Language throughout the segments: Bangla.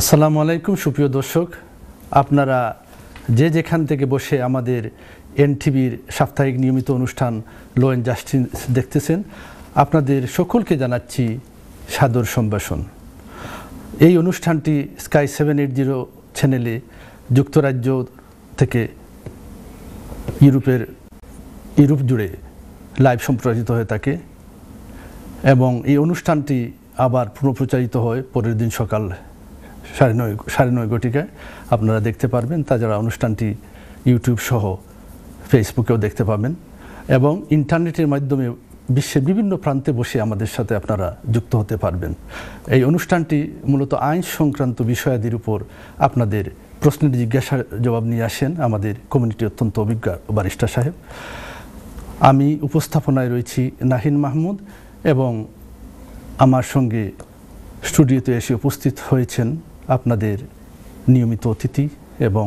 আসসালামু আলাইকুম সুপ্রিয় দর্শক আপনারা যে যেখান থেকে বসে আমাদের এনটিভির সাপ্তাহিক নিয়মিত অনুষ্ঠান লো অ্যান্ড জাস্টিস দেখতেছেন আপনাদের সকলকে জানাচ্ছি সাদর সম্ভাষণ এই অনুষ্ঠানটি স্কাই সেভেন এইট জিরো চ্যানেলে যুক্তরাজ্য থেকে ইউরোপের ইউরোপ জুড়ে লাইভ সম্প্রচারিত হয়ে থাকে এবং এই অনুষ্ঠানটি আবার পুনঃপ্রচারিত হয় পরের দিন সকাল সাড়ে নয় সাড়ে নয় ঘটিকায় আপনারা দেখতে পারবেন তাছাড়া অনুষ্ঠানটি ইউটিউব সহ ফেসবুকেও দেখতে পাবেন এবং ইন্টারনেটের মাধ্যমে বিশ্বের বিভিন্ন প্রান্তে বসে আমাদের সাথে আপনারা যুক্ত হতে পারবেন এই অনুষ্ঠানটি মূলত আইন সংক্রান্ত বিষয়াদির উপর আপনাদের প্রশ্নের জিজ্ঞাসা জবাব নিয়ে আসেন আমাদের কমিউনিটি অত্যন্ত অভিজ্ঞ বারিস্টার সাহেব আমি উপস্থাপনায় রয়েছি নাহিন মাহমুদ এবং আমার সঙ্গে স্টুডিওতে এসে উপস্থিত হয়েছেন আপনাদের নিয়মিত অতিথি এবং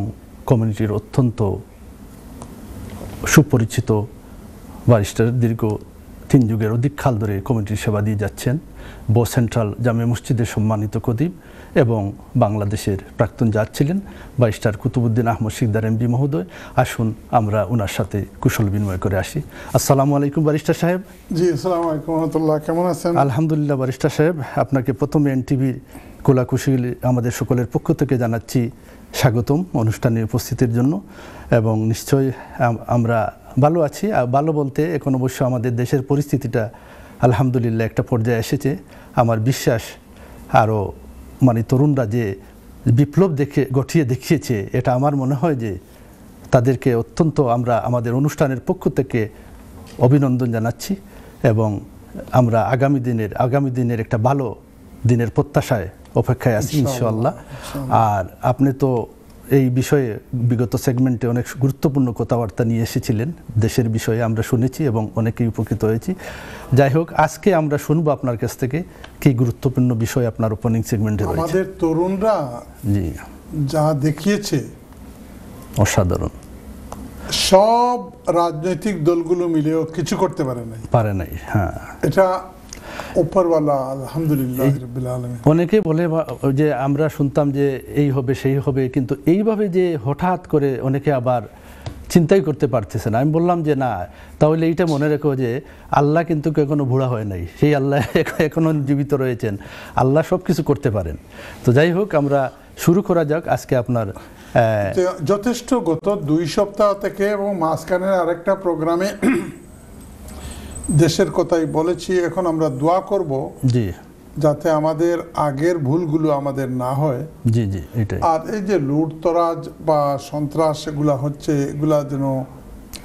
কমিউনিটির অত্যন্ত সুপরিচিত বারিস্টার দীর্ঘ তিন যুগের অধিক খাল ধরে কমিউনিটির সেবা দিয়ে যাচ্ছেন বো সেন্ট্রাল জামে মসজিদের সম্মানিত কদীপ এবং বাংলাদেশের প্রাক্তন যাচ্ছিলেন ছিলেন বাইস্টার কুতুবুদ্দিন আহমদ শিকদার এমবি মহোদয় আসুন আমরা ওনার সাথে কুশল বিনিময় করে আসি আসসালামু আলাইকুম বারিস্টার সাহেব জি আসসালামু আলাইকুম রহমতুল্লাহ কেমন আছেন আলহামদুলিল্লাহ বারিস্টার সাহেব আপনাকে প্রথমে এনটিভির কোলাকুশিল আমাদের সকলের পক্ষ থেকে জানাচ্ছি স্বাগতম অনুষ্ঠানে উপস্থিতির জন্য এবং নিশ্চয় আমরা ভালো আছি ভালো বলতে এখন অবশ্য আমাদের দেশের পরিস্থিতিটা আলহামদুলিল্লাহ একটা পর্যায়ে এসেছে আমার বিশ্বাস আরও মানে তরুণরা যে বিপ্লব দেখে গঠিয়ে দেখিয়েছে এটা আমার মনে হয় যে তাদেরকে অত্যন্ত আমরা আমাদের অনুষ্ঠানের পক্ষ থেকে অভিনন্দন জানাচ্ছি এবং আমরা আগামী দিনের আগামী দিনের একটা ভালো দিনের প্রত্যাশায় অপেক্ষায় আছি ইনশাল্লাহ আর আপনি তো এই বিষয়ে বিগত সেগমেন্টে অনেক গুরুত্বপূর্ণ কথাবার্তা নিয়ে এসেছিলেন দেশের বিষয়ে আমরা শুনেছি এবং অনেকেই উপকৃত হয়েছি যাই হোক আজকে আমরা শুনবো আপনার কাছ থেকে কি গুরুত্বপূর্ণ বিষয় আপনার ওপেনিং সেগমেন্টে আমাদের তরুণরা জি যা দেখিয়েছে অসাধারণ সব রাজনৈতিক দলগুলো মিলেও কিছু করতে পারে নাই পারে নাই হ্যাঁ এটা অনেকে বলে যে আমরা শুনতাম যে এই হবে সেই হবে কিন্তু এইভাবে যে হঠাৎ করে অনেকে আবার চিন্তাই করতে পারতেছে না আমি বললাম যে না তাহলে এইটা মনে রেখো যে আল্লাহ কিন্তু এখনো ভুড়া হয় নাই সেই আল্লাহ এখনও জীবিত রয়েছেন আল্লাহ সব কিছু করতে পারেন তো যাই হোক আমরা শুরু করা যাক আজকে আপনার যথেষ্ট গত দুই সপ্তাহ থেকে এবং মাঝখানের আরেকটা প্রোগ্রামে দেশের কথাই বলেছি এখন আমরা দোয়া করব জি যাতে আমাদের আগের ভুলগুলো আমাদের না হয় জি জি এটাই আর এই যে লুটতরাজ বা সন্ত্রাস এগুলা হচ্ছে এগুলা যেন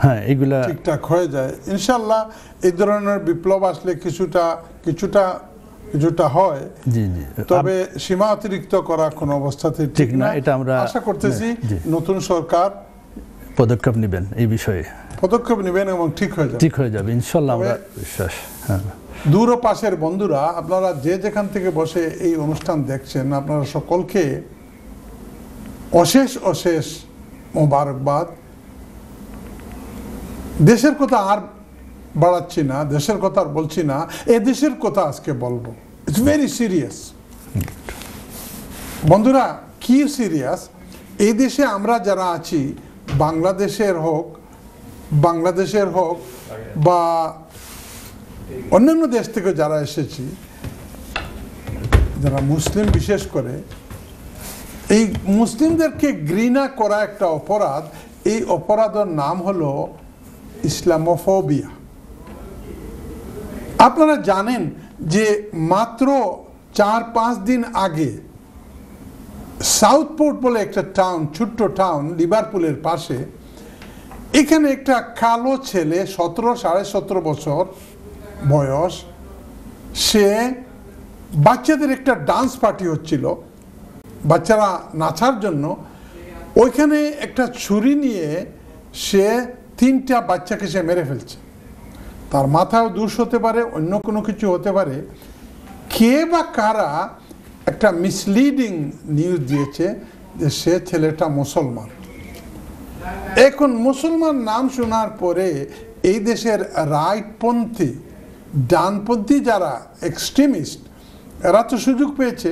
হ্যাঁ এগুলা ঠিকঠাক হয়ে যায় ইনশাল্লাহ এই ধরনের বিপ্লব আসলে কিছুটা কিছুটা কিছুটা হয় জি জি তবে সীমা অতিরিক্ত করা কোনো অবস্থাতে ঠিক না এটা আমরা আশা করতেছি হ্যাঁ, নতুন সরকার পদক্ষেপ নেবেন এই বিষয়ে পদক্ষেপ নেবেন এবং ঠিক হয়ে যাবে ঠিক হয়ে যাবে ইনশাল্লাহ আমরা বিশ্বাস হ্যাঁ দূর পাশের বন্ধুরা আপনারা যে যেখান থেকে বসে এই অনুষ্ঠান দেখছেন আপনারা সকলকে অশেষ অশেষ মোবারকবাদ দেশের কথা আর বাড়াচ্ছি না দেশের কথা আর বলছি না এ দেশের কথা আজকে বলবো ইটস ভেরি সিরিয়াস বন্ধুরা কি সিরিয়াস এই দেশে আমরা যারা আছি বাংলাদেশের হোক বাংলাদেশের হোক বা অন্যান্য দেশ থেকে যারা এসেছি যারা মুসলিম বিশেষ করে এই মুসলিমদেরকে ঘৃণা করা একটা অপরাধ এই অপরাধের নাম হলো ইসলামোফোবিয়া আপনারা জানেন যে মাত্র চার পাঁচ দিন আগে সাউথপোর্ট বলে একটা টাউন ছোট্ট টাউন লিভারপুলের পাশে এখানে একটা কালো ছেলে সতেরো সাড়ে সতেরো বছর বয়স সে বাচ্চাদের একটা ডান্স পার্টি হচ্ছিল বাচ্চারা নাচার জন্য ওইখানে একটা ছুরি নিয়ে সে তিনটা বাচ্চাকে সে মেরে ফেলছে তার মাথাও দুষ হতে পারে অন্য কোনো কিছু হতে পারে কে বা কারা একটা মিসলিডিং নিউজ দিয়েছে যে সে ছেলেটা মুসলমান এখন মুসলমান নাম শোনার পরে এই দেশের রাইটপন্থী ডানপন্থী যারা এক্সট্রিমিস্ট এরা তো সুযোগ পেয়েছে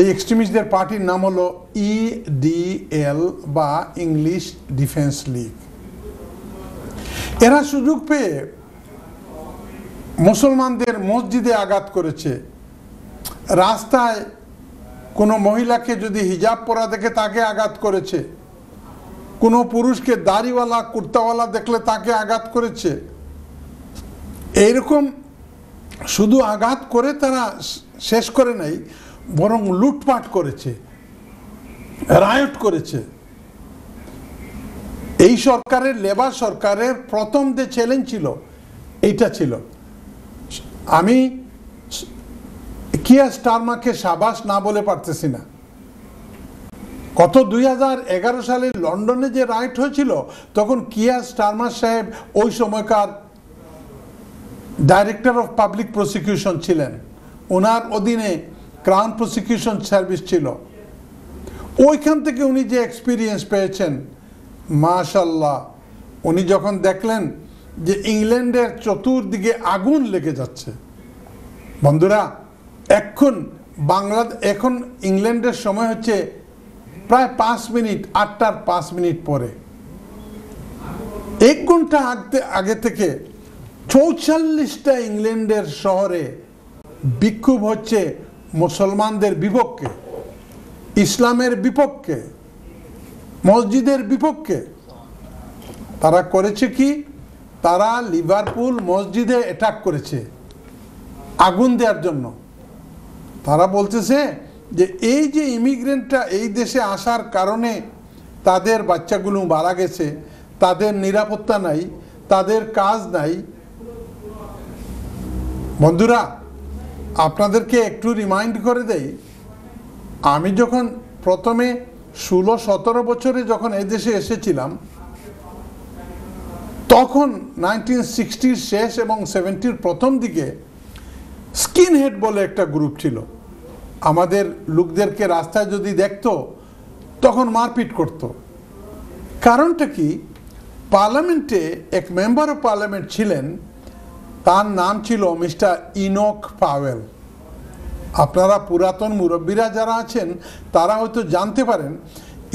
এই এক্সট্রিমিস্টদের পার্টির নাম হলো ইডিএল e বা ইংলিশ ডিফেন্স লিগ এরা সুযোগ পেয়ে মুসলমানদের মসজিদে আঘাত করেছে রাস্তায় কোনো মহিলাকে যদি হিজাব পরা দেখে তাকে আঘাত করেছে কোনো পুরুষকে দাড়িওয়ালা কুর্তাওয়ালা দেখলে তাকে আঘাত করেছে এইরকম শুধু আঘাত করে তারা শেষ করে নাই বরং লুটপাট করেছে রায়ট করেছে এই সরকারের লেবার সরকারের প্রথম যে চ্যালেঞ্জ ছিল এইটা ছিল আমি কিয়া স্টারমাকে সাবাস না বলে পারতেছি না গত দুই সালে লন্ডনে যে রাইট হয়েছিল তখন কিয়া স্টারমার সাহেব ওই সময়কার ডাইরেক্টর অফ পাবলিক প্রসিকিউশন ছিলেন ওনার অধীনে ক্রাউন প্রসিকিউশন সার্ভিস ছিল ওইখান থেকে উনি যে এক্সপিরিয়েন্স পেয়েছেন মাশাল্লাহ উনি যখন দেখলেন যে ইংল্যান্ডের চতুর্দিকে আগুন লেগে যাচ্ছে বন্ধুরা এখন বাংলা এখন ইংল্যান্ডের সময় হচ্ছে প্রায় পাঁচ মিনিট আটটার পাঁচ মিনিট পরে এক ঘন্টা আগতে আগে থেকে চৌচল্লিশটা ইংল্যান্ডের শহরে বিক্ষোভ হচ্ছে মুসলমানদের বিপক্ষে ইসলামের বিপক্ষে মসজিদের বিপক্ষে তারা করেছে কি তারা লিভারপুল মসজিদে অ্যাটাক করেছে আগুন দেওয়ার জন্য তারা বলতেছে যে এই যে ইমিগ্রেন্টরা এই দেশে আসার কারণে তাদের বাচ্চাগুলো মারা গেছে তাদের নিরাপত্তা নাই তাদের কাজ নাই বন্ধুরা আপনাদেরকে একটু রিমাইন্ড করে দেয় আমি যখন প্রথমে ষোলো সতেরো বছরে যখন এই দেশে এসেছিলাম তখন নাইনটিন সিক্সটির শেষ এবং সেভেন্টির প্রথম দিকে স্কিন হেড বলে একটা গ্রুপ ছিল আমাদের লোকদেরকে রাস্তায় যদি দেখত তখন মারপিট করত কারণটা কি পার্লামেন্টে এক মেম্বার অফ পার্লামেন্ট ছিলেন তার নাম ছিল মিস্টার ইনোক পাওয়েল আপনারা পুরাতন মুরব্বীরা যারা আছেন তারা হয়তো জানতে পারেন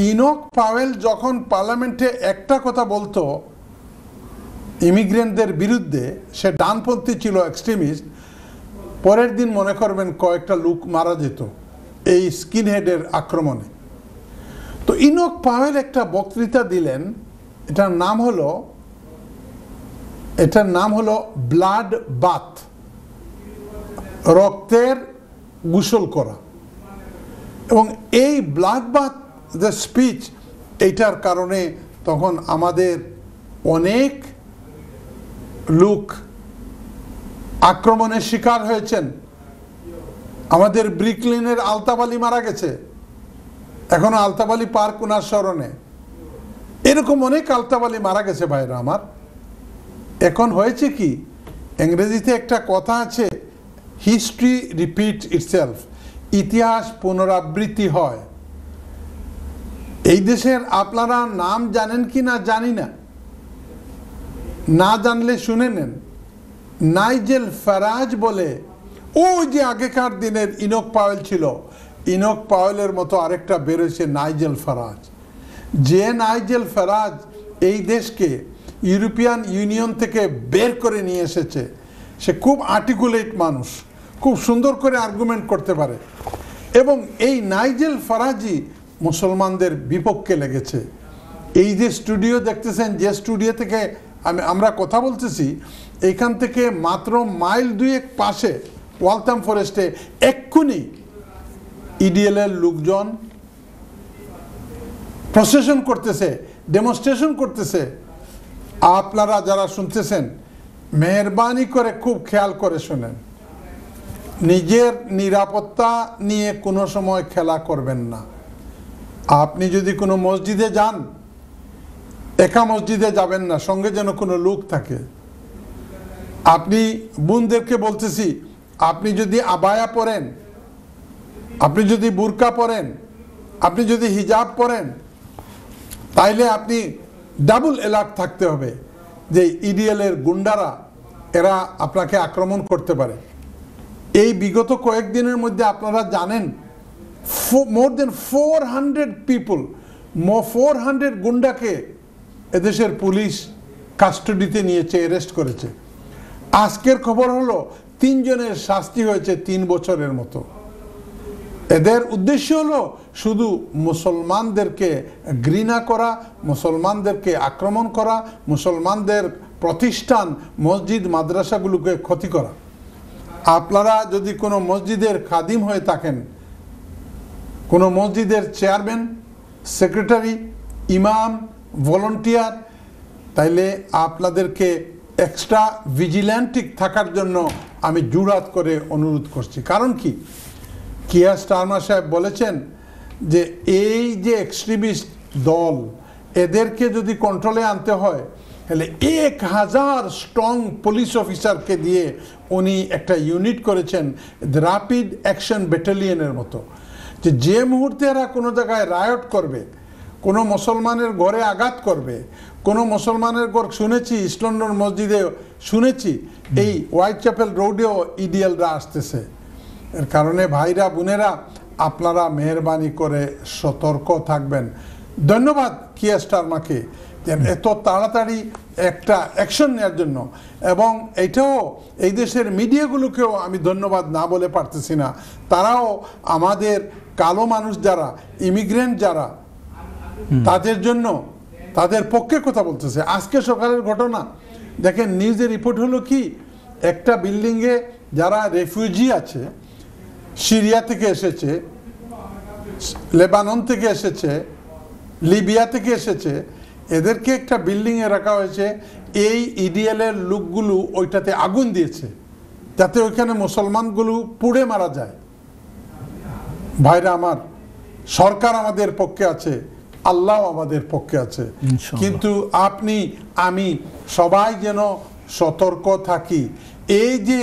ইনোক পাওয়েল যখন পার্লামেন্টে একটা কথা বলতো ইমিগ্রেন্টদের বিরুদ্ধে সে ডানপন্থী ছিল এক্সট্রিমিস্ট পরের দিন মনে করবেন কয়েকটা লুক মারা যেত এই স্কিনহেডের আক্রমণে তো ইনক পাওয়েল একটা বক্তৃতা দিলেন এটার নাম হলো এটার নাম হলো ব্লাড বাথ রক্তের গুসল করা এবং এই ব্লাড বাথ যে স্পিচ এইটার কারণে তখন আমাদের অনেক লুক আক্রমণের শিকার হয়েছেন আমাদের ব্রিকলিনের আলতাবালি মারা গেছে এখনও আলতাবালি পার্ক ওনার স্মরণে এরকম অনেক আলতাবালি মারা গেছে ভাইরা আমার এখন হয়েছে কি ইংরেজিতে একটা কথা আছে হিস্ট্রি রিপিট ইটসেলফ ইতিহাস পুনরাবৃত্তি হয় এই দেশের আপনারা নাম জানেন কি না জানি না না জানলে শুনে নেন নাইজেল ফারাজ বলে ওই যে আগেকার দিনের ইনক পাওয়েল ছিল ইনক পাওয়েলের মতো আরেকটা বেরোয়েছে নাইজেল ফারাজ যে নাইজেল ফারাজ এই দেশকে ইউরোপিয়ান ইউনিয়ন থেকে বের করে নিয়ে এসেছে সে খুব আর্টিকুলেট মানুষ খুব সুন্দর করে আর্গুমেন্ট করতে পারে এবং এই নাইজেল ফারাজি মুসলমানদের বিপক্ষে লেগেছে এই যে স্টুডিও দেখতেছেন যে স্টুডিও থেকে আমি আমরা কথা বলতেছি এখান থেকে মাত্র মাইল দুয়েক পাশে ওয়ালথাম ফরেস্টে এক্ষুনি ইডিএলের লোকজন প্রসেশন করতেছে ডেমনস্ট্রেশন করতেছে আপনারা যারা শুনতেছেন মেহরবানি করে খুব খেয়াল করে শোনেন নিজের নিরাপত্তা নিয়ে কোনো সময় খেলা করবেন না আপনি যদি কোনো মসজিদে যান একা মসজিদে যাবেন না সঙ্গে যেন কোনো লোক থাকে আপনি বুনদেবকে বলতেছি আপনি যদি আবায়া পরেন আপনি যদি বুরকা পরেন আপনি যদি হিজাব পরেন তাইলে আপনি ডাবল এলার্ট থাকতে হবে যে ইডিএলের গুন্ডারা এরা আপনাকে আক্রমণ করতে পারে এই বিগত কয়েকদিনের মধ্যে আপনারা জানেন more than four hundred people four hundred গুন্ডাকে এদেশের পুলিশ কাস্টডিতে নিয়েছে অ্যারেস্ট করেছে আজকের খবর হলো তিনজনের শাস্তি হয়েছে তিন বছরের মতো এদের উদ্দেশ্য হলো শুধু মুসলমানদেরকে ঘৃণা করা মুসলমানদেরকে আক্রমণ করা মুসলমানদের প্রতিষ্ঠান মসজিদ মাদ্রাসাগুলোকে ক্ষতি করা আপনারা যদি কোনো মসজিদের খাদিম হয়ে থাকেন কোনো মসজিদের চেয়ারম্যান সেক্রেটারি ইমাম ভলন্টিয়ার তাইলে আপনাদেরকে এক্সট্রা ভিজিল্যান্টিক থাকার জন্য আমি জুরাত করে অনুরোধ করছি কারণ কি কিয়া স্টার্মা সাহেব বলেছেন যে এই যে এক্সট্রিমিস্ট দল এদেরকে যদি কন্ট্রোলে আনতে হয় তাহলে এক হাজার স্ট্রং পুলিশ অফিসারকে দিয়ে উনি একটা ইউনিট করেছেন র্যাপিড অ্যাকশন ব্যাটালিয়নের মতো যে যে মুহূর্তে এরা কোনো জায়গায় রায়ট করবে কোনো মুসলমানের ঘরে আঘাত করবে কোনো মুসলমানের গড় শুনেছি ইস্টন্ডন মসজিদে শুনেছি এই হোয়াইট চ্যাপেল রোডেও ইডিএলরা আসতেছে এর কারণে ভাইরা বোনেরা আপনারা মেহরবানি করে সতর্ক থাকবেন ধন্যবাদ কিয়া স্টারমাকে যে এত তাড়াতাড়ি একটা অ্যাকশন নেওয়ার জন্য এবং এটাও এই দেশের মিডিয়াগুলোকেও আমি ধন্যবাদ না বলে পারতেছি না তারাও আমাদের কালো মানুষ যারা ইমিগ্রেন্ট যারা তাদের জন্য তাদের পক্ষে কথা বলতেছে আজকে সকালের ঘটনা দেখেন নিউজে রিপোর্ট হলো কি একটা বিল্ডিংয়ে যারা রেফিউজি আছে সিরিয়া থেকে এসেছে লেবানন থেকে এসেছে লিবিয়া থেকে এসেছে এদেরকে একটা বিল্ডিংয়ে রাখা হয়েছে এই ইডিএলের e লোকগুলো ওইটাতে আগুন দিয়েছে যাতে ওইখানে মুসলমানগুলো পুড়ে মারা যায় ভাইরা আমার সরকার আমাদের পক্ষে আছে আল্লাহ আমাদের পক্ষে আছে কিন্তু আপনি আমি সবাই যেন সতর্ক থাকি এই যে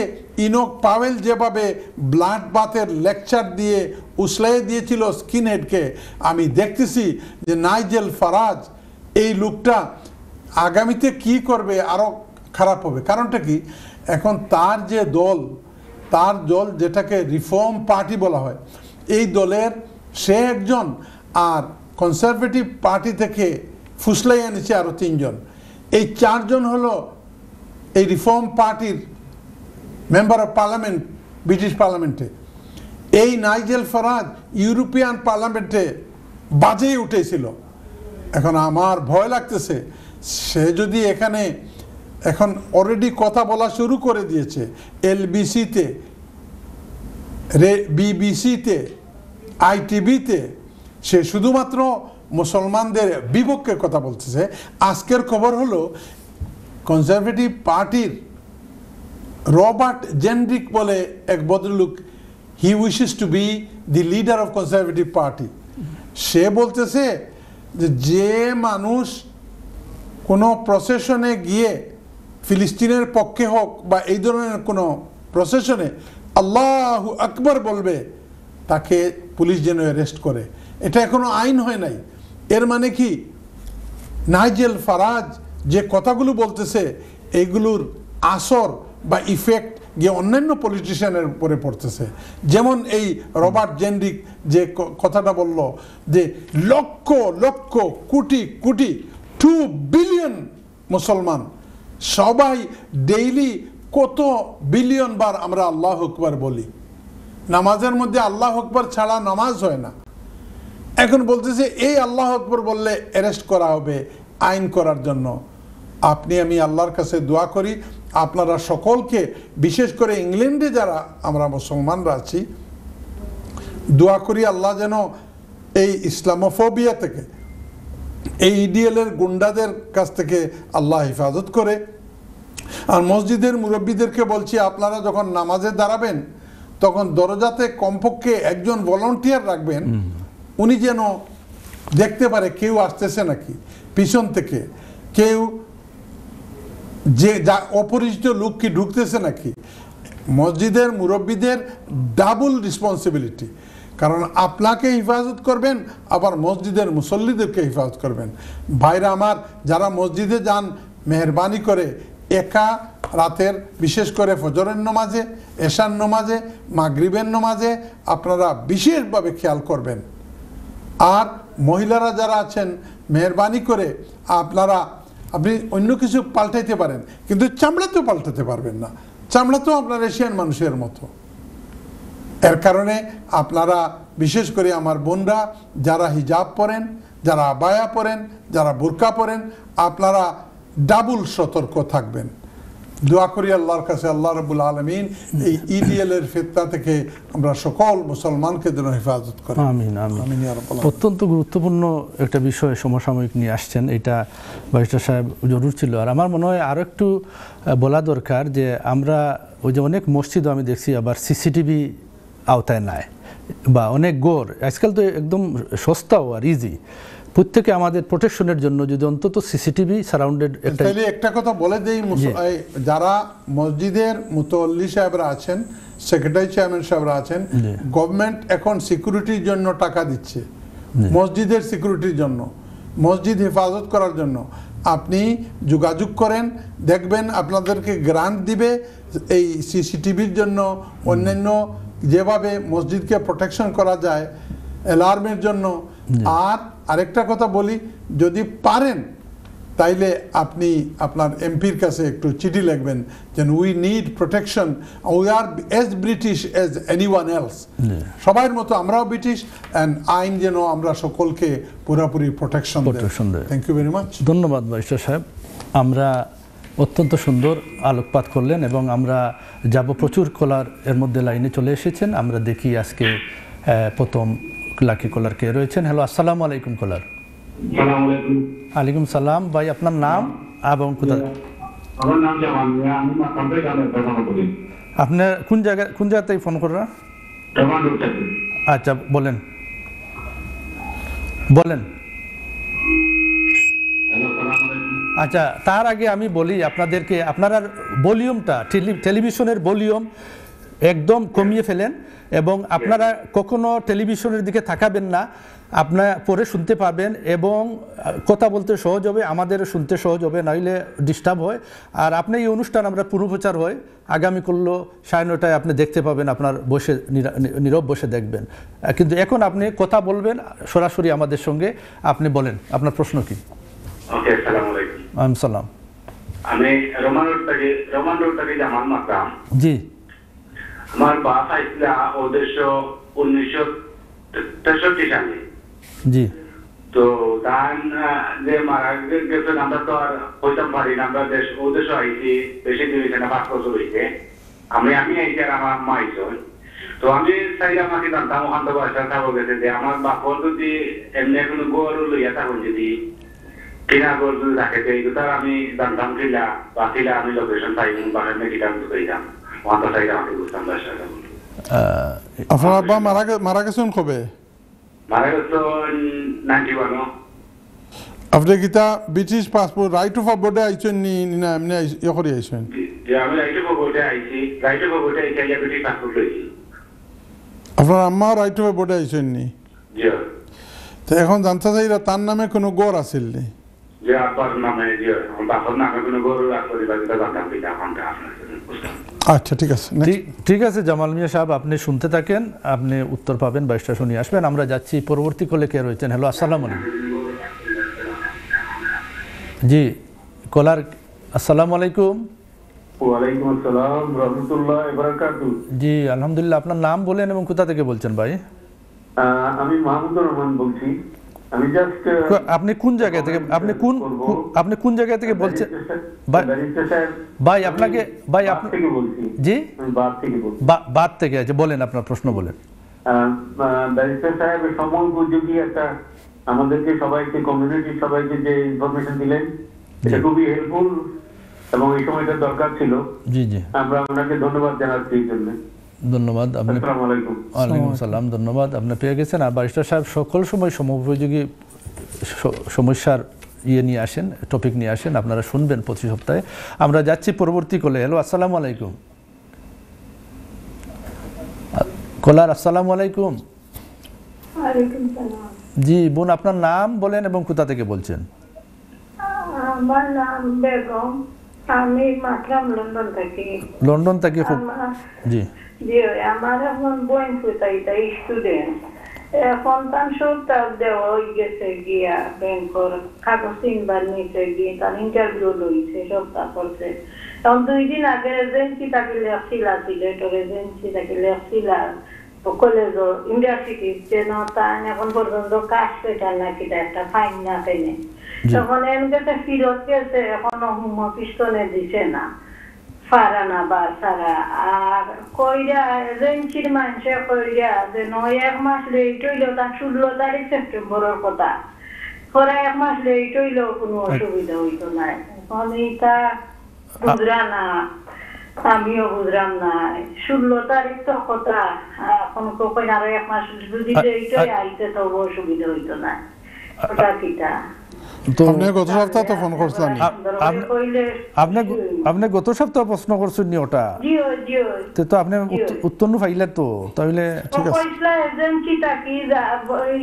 ইনক পাওয়েল যেভাবে ব্লাড বাথের লেকচার দিয়ে উসলাই দিয়েছিল হেডকে আমি দেখতেছি যে নাইজেল ফারাজ এই লুকটা আগামীতে কি করবে আরও খারাপ হবে কারণটা কি এখন তার যে দল তার দল যেটাকে রিফর্ম পার্টি বলা হয় এই দলের সে একজন আর কনসারভেটিভ পার্টি থেকে ফুসলাই এনেছে আরও তিনজন এই চারজন হল এই রিফর্ম পার্টির মেম্বার অফ পার্লামেন্ট ব্রিটিশ পার্লামেন্টে এই নাইজেল ফরাজ ইউরোপিয়ান পার্লামেন্টে বাজেই উঠেছিল এখন আমার ভয় লাগতেছে সে যদি এখানে এখন অলরেডি কথা বলা শুরু করে দিয়েছে এলবিসিতে রে বিবিসিতে আইটিভিতে সে শুধুমাত্র মুসলমানদের বিপক্ষের কথা বলতেছে আজকের খবর হলো কনজারভেটিভ পার্টির রবার্ট জেনরিক বলে এক ভদ্রলোক he wishes to be the leader of Conservative Party সে বলতেছে যে মানুষ কোনো প্রসেশনে গিয়ে ফিলিস্তিনের পক্ষে হোক বা এই ধরনের কোনো প্রসেশনে আল্লাহ আকবর বলবে তাকে পুলিশ যেন অ্যারেস্ট করে এটা এখনো আইন হয় নাই এর মানে কি নাইজেল ফারাজ যে কথাগুলো বলতেছে এগুলোর আসর বা ইফেক্ট গিয়ে অন্যান্য পলিটিশিয়ানের উপরে পড়তেছে যেমন এই রবার্ট জেন্ডিক যে কথাটা বলল যে লক্ষ লক্ষ কোটি কোটি টু বিলিয়ন মুসলমান সবাই ডেইলি কত বিলিয়ন বার আমরা আল্লাহ আকবর বলি নামাজের মধ্যে আল্লাহ আকবর ছাড়া নামাজ হয় না এখন বলতেছে এই আল্লাহ আকবর বললে অ্যারেস্ট করা হবে আইন করার জন্য আপনি আমি আল্লাহর কাছে দোয়া করি আপনারা সকলকে বিশেষ করে ইংল্যান্ডে যারা আমরা মুসলমানরা আছি দোয়া করি আল্লাহ যেন এই ইসলামোফোবিয়া থেকে এই ইডিএলের গুন্ডাদের কাছ থেকে আল্লাহ হেফাজত করে আর মসজিদের মুরব্বীদেরকে বলছি আপনারা যখন নামাজে দাঁড়াবেন তখন দরজাতে কমপক্ষে একজন ভলন্টিয়ার রাখবেন উনি যেন দেখতে পারে কেউ আসতেছে নাকি পিছন থেকে কেউ যে যা অপরিচিত লোক কি ঢুকতেছে নাকি মসজিদের মুরব্বীদের ডাবল রিসপন্সিবিলিটি কারণ আপনাকে হেফাজত করবেন আবার মসজিদের মুসল্লিদেরকে হেফাজত করবেন ভাইরা আমার যারা মসজিদে যান মেহরবানি করে একা রাতের বিশেষ করে ফজরের নমাজে এশার নমাজে মাগরিবের নমাজে আপনারা বিশেষভাবে খেয়াল করবেন আর মহিলারা যারা আছেন মেহরবানি করে আপনারা আপনি অন্য কিছু পাল্টাইতে পারেন কিন্তু চামড়া তো পাল্টাতে পারবেন না চামড়া তো আপনার এশিয়ান মানুষের মতো এর কারণে আপনারা বিশেষ করে আমার বোনরা যারা হিজাব পরেন যারা আবায়া পরেন যারা বোরকা পরেন আপনারা ডাবল সতর্ক থাকবেন দোয়া করি আল্লাহর কাছে আল্লাহ রবুল আলমিন এই ইডিএল এর ফিতনা থেকে আমরা সকল মুসলমানকে যেন হেফাজত করি আমিন আমিন অত্যন্ত গুরুত্বপূর্ণ একটা বিষয় সমসাময়িক নিয়ে আসছেন এটা ব্যারিস্টার সাহেব জরুর ছিল আর আমার মনে হয় আরও একটু বলা দরকার যে আমরা ওই যে অনেক মসজিদও আমি দেখছি আবার সিসিটিভি আওতায় নেয় বা অনেক গোর আজকাল তো একদম সস্তাও আর ইজি প্রত্যেকে আমাদের প্রোটেকশনের জন্য যদি অন্তত সিসিটিভি সারাউন্ডেড একটা একটা কথা বলে দেই যারা মসজিদের মুতল্লি সাহেবরা আছেন সেক্রেটারি চেয়ারম্যান সাহেবরা আছেন গভর্নমেন্ট এখন সিকিউরিটির জন্য টাকা দিচ্ছে মসজিদের সিকিউরিটির জন্য মসজিদ হেফাজত করার জন্য আপনি যোগাযোগ করেন দেখবেন আপনাদেরকে গ্রান্ট দিবে এই সিসিটিভির জন্য অন্যান্য যেভাবে মসজিদকে প্রোটেকশন করা যায় অ্যালার্মের জন্য আর আরেকটা কথা বলি যদি পারেন তাইলে আপনি আপনার এমপির কাছে একটু চিঠি লিখবেন যেন we need protection we are as British as anyone else সবার মতো আমরাও ব্রিটিশ অ্যান্ড আইন যেন আমরা সকলকে পুরোপুরি protection protection thank you very much ধন্যবাদ বৈশ্য সাহেব আমরা অত্যন্ত সুন্দর আলোকপাত করলেন এবং আমরা যাব প্রচুর কলার এর মধ্যে লাইনে চলে এসেছেন আমরা দেখি আজকে প্রথম লাকি কলার কে রয়েছেন হ্যালো আসসালামু আলাইকুম কলার আলাইকুম সালাম ভাই আপনার নাম এবং কোথায় আপনার কোন জায়গায় কোন জায়গাতে ফোন করা আচ্ছা বলেন বলেন আচ্ছা তার আগে আমি বলি আপনাদেরকে আপনারা ভলিউমটা টেলিভিশনের ভলিউম একদম কমিয়ে ফেলেন এবং আপনারা কখনো টেলিভিশনের দিকে থাকাবেন না আপনার পরে শুনতে পাবেন এবং কথা বলতে সহজ হবে আমাদের শুনতে সহজ হবে নইলে ডিস্টার্ব হয় আর আপনি এই অনুষ্ঠান আমরা পুনঃপ্রচার হয় আগামী করলো সাড়ে নটায় আপনি দেখতে পাবেন আপনার বসে নীরব বসে দেখবেন কিন্তু এখন আপনি কথা বলবেন সরাসরি আমাদের সঙ্গে আপনি বলেন আপনার প্রশ্ন কি সালাম আমি রোমান রোড থেকে রোমান রোড থেকে মাতাম জি আমার বাপ আসছিল উনিশশো তেষট্টি সালে জি তো ধান যে মারা গেছেন আমরা তো আর হইতাম পারি না আমরা দেশ উদ্দেশ্য আইছি বেশি দিন হয়েছে না পাঁচ বছর হয়েছে আমি আমি আইছি আর আমার মা আইসন তো আমি চাই আমাকে জানতাম ওখান তো বাসা থাকো গেছে যে আমার বাপর যদি এমনি কোনো গরু লইয়া থাকুন যদি কিনা গোয়ার যদি থাকে তো এইগুলো আমি জানতাম কিনা বা আমি লোকেশন পাইলাম মেয়ে কিটা আমি কইতাম মাদ্রাসায় আব্বা মারা মারা গেছেন কবে মারা আপনি গীতা ব্রিটিশ পাসপোর্ট রাইট অফ বোর্ডে আইছেন নি না এমনি ইয়ে করে আইছেন আমি রাইট অফ বোর্ডে আইছি রাইট অফ বোর্ডে আইছি ব্রিটিশ পাসপোর্ট লইছি আপনার আম্মা রাইট অফ বোর্ডে আইছেন নি তো এখন জানতে চাই তার নামে কোনো গড় আছিল নি জি নামে জি আমার নামে কোনো গড় আছে আচ্ছা ঠিক আছে ঠিক আছে জামাল মিয়া সাহেব আপনি শুনতে থাকেন আপনি উত্তর পাবেন বাইশটা শুনিয়ে আসবেন আমরা যাচ্ছি পরবর্তী কলে কে রয়েছেন হ্যালো আসসালাম আলাইকুম জি কলার আসসালামু আলাইকুম জি আলহামদুলিল্লাহ আপনার নাম বলেন এবং কোথা থেকে বলছেন ভাই আমি মাহমুদুর রহমান বলছি আমি uh, জাস্ট আপনি কোন জায়গা থেকে আপনি কোন আপনি কোন জায়গা থেকে বলছেন ভাই আপনাকে ভাই আপনি জি বাদ থেকে আছে বলেন আপনার প্রশ্ন বলেন ব্যারিস্টার সাহেব সময় উপযোগী একটা আমাদেরকে সবাইকে সবাইকে যে ইনফরমেশন দিলেন এটা খুবই হেল্পফুল এবং এই সময়টা দরকার ছিল জি জি আমরা আপনাকে ধন্যবাদ জানাচ্ছি এই জন্য ধন্যবাদ আপনি ওয়ালাইকুম সালাম ধন্যবাদ আপনি পেয়ে গেছেন আর বারিস্টার সাহেব সকল সময় সমোপযোগী সমস্যার ইয়ে নিয়ে আসেন টপিক নিয়ে আসেন আপনারা শুনবেন প্রতি সপ্তাহে আমরা যাচ্ছি পরবর্তী কলে হ্যালো আসসালাম আলাইকুম কলার আসসালামু আলাইকুম জি বোন আপনার নাম বলেন এবং কোথা থেকে বলছেন আমার নাম বেগম আমি মাতরাম লন্ডন থেকে লন্ডন থেকে খুব জি দিয়ে আমার এখন বোন ফুটাইটা স্টুডেন্ট এখন তার সপ্তাহ দেওয়া হয়ে গেছে গিয়া ব্যাংকর কাগজ তিনবার নিচে গিয়ে তার ইন্টারভিউ লইছে সপ্তাহ করছে তখন দুই দিন আগে এজেন্সি তাকে লেখছিলা সিলেটর এজেন্সি তাকে লেখছিলা কলেজ ইউনিভার্সিটি যেন তার এখন পর্যন্ত কাজ পেটা নাকি একটা ফাইন না পেনে তখন এন গেছে ফিরত গেছে এখনো হোম পিস্টনে দিছে না ফারানা বা সারা আর কইরা রেঞ্চির মানুষে কইরা যে নয় এক মাস লেট হইল তার ষোলো তারিখ সেপ্টেম্বরের কথা পরে এক মাস লেট হইল কোনো অসুবিধা হইতো না এখন এইটা বুঝরা না আমিও বুঝলাম না ষোলো তারিখ তো কথা এখন কখন আরো এক মাস যদি এইটাই আইতে তবু অসুবিধা হইতো না ওটা কিটা তো আপনি গত সপ্তাহ তো ফোন করছিলেন আপনি আপনি গত সপ্তাহ প্রশ্ন করছেন নি ওটা তে তো আপনি উত্তর পাইলে তো তাহলে ঠিক আছে কইছলা এজেন্সি থাকি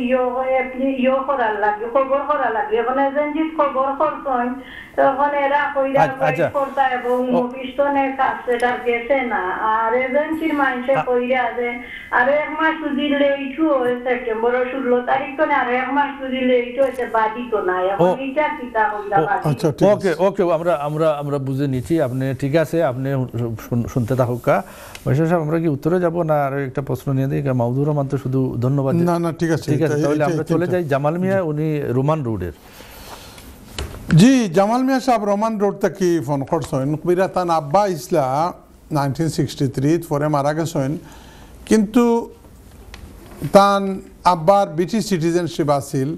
ইয়ো আপনি ইয়ো করার লাগে খবর করার লাগে এখন এজেন্সি খবর করছেন তখন এরা কইরা আচ্ছা, আচ্ছা। এবং গেছে না আর এজেন্সির মানুষে কইরা যে আর এক মাস সেপ্টেম্বর ষোলো তারিখ তো আর এক মাস হয়েছে বাদি তো না এখন আচ্ছা, ওকে ওকে আমরা আমরা আমরা বুঝে নিচ্ছি আপনি ঠিক আছে আপনি শুনতে থাকুক আমরা কি উত্তরে যাব না আর একটা প্রশ্ন নিয়ে দিই মাহুদুর রহমান তো শুধু ধন্যবাদ না না ঠিক আছে ঠিক আছে তাহলে আমরা চলে যাই জামাল মিয়া উনি রোমান রোডের জি জামাল মিয়া সাহেব रोमान রোড থেকে ফোন করছেন खड़सन আব্বা ইসলা নাইনটিন সিক্সটি থ্রি ফোরে মারা গেছেন কিন্তু তান আব্বার ব্রিটিশ সিটিজেনশিপ আছিল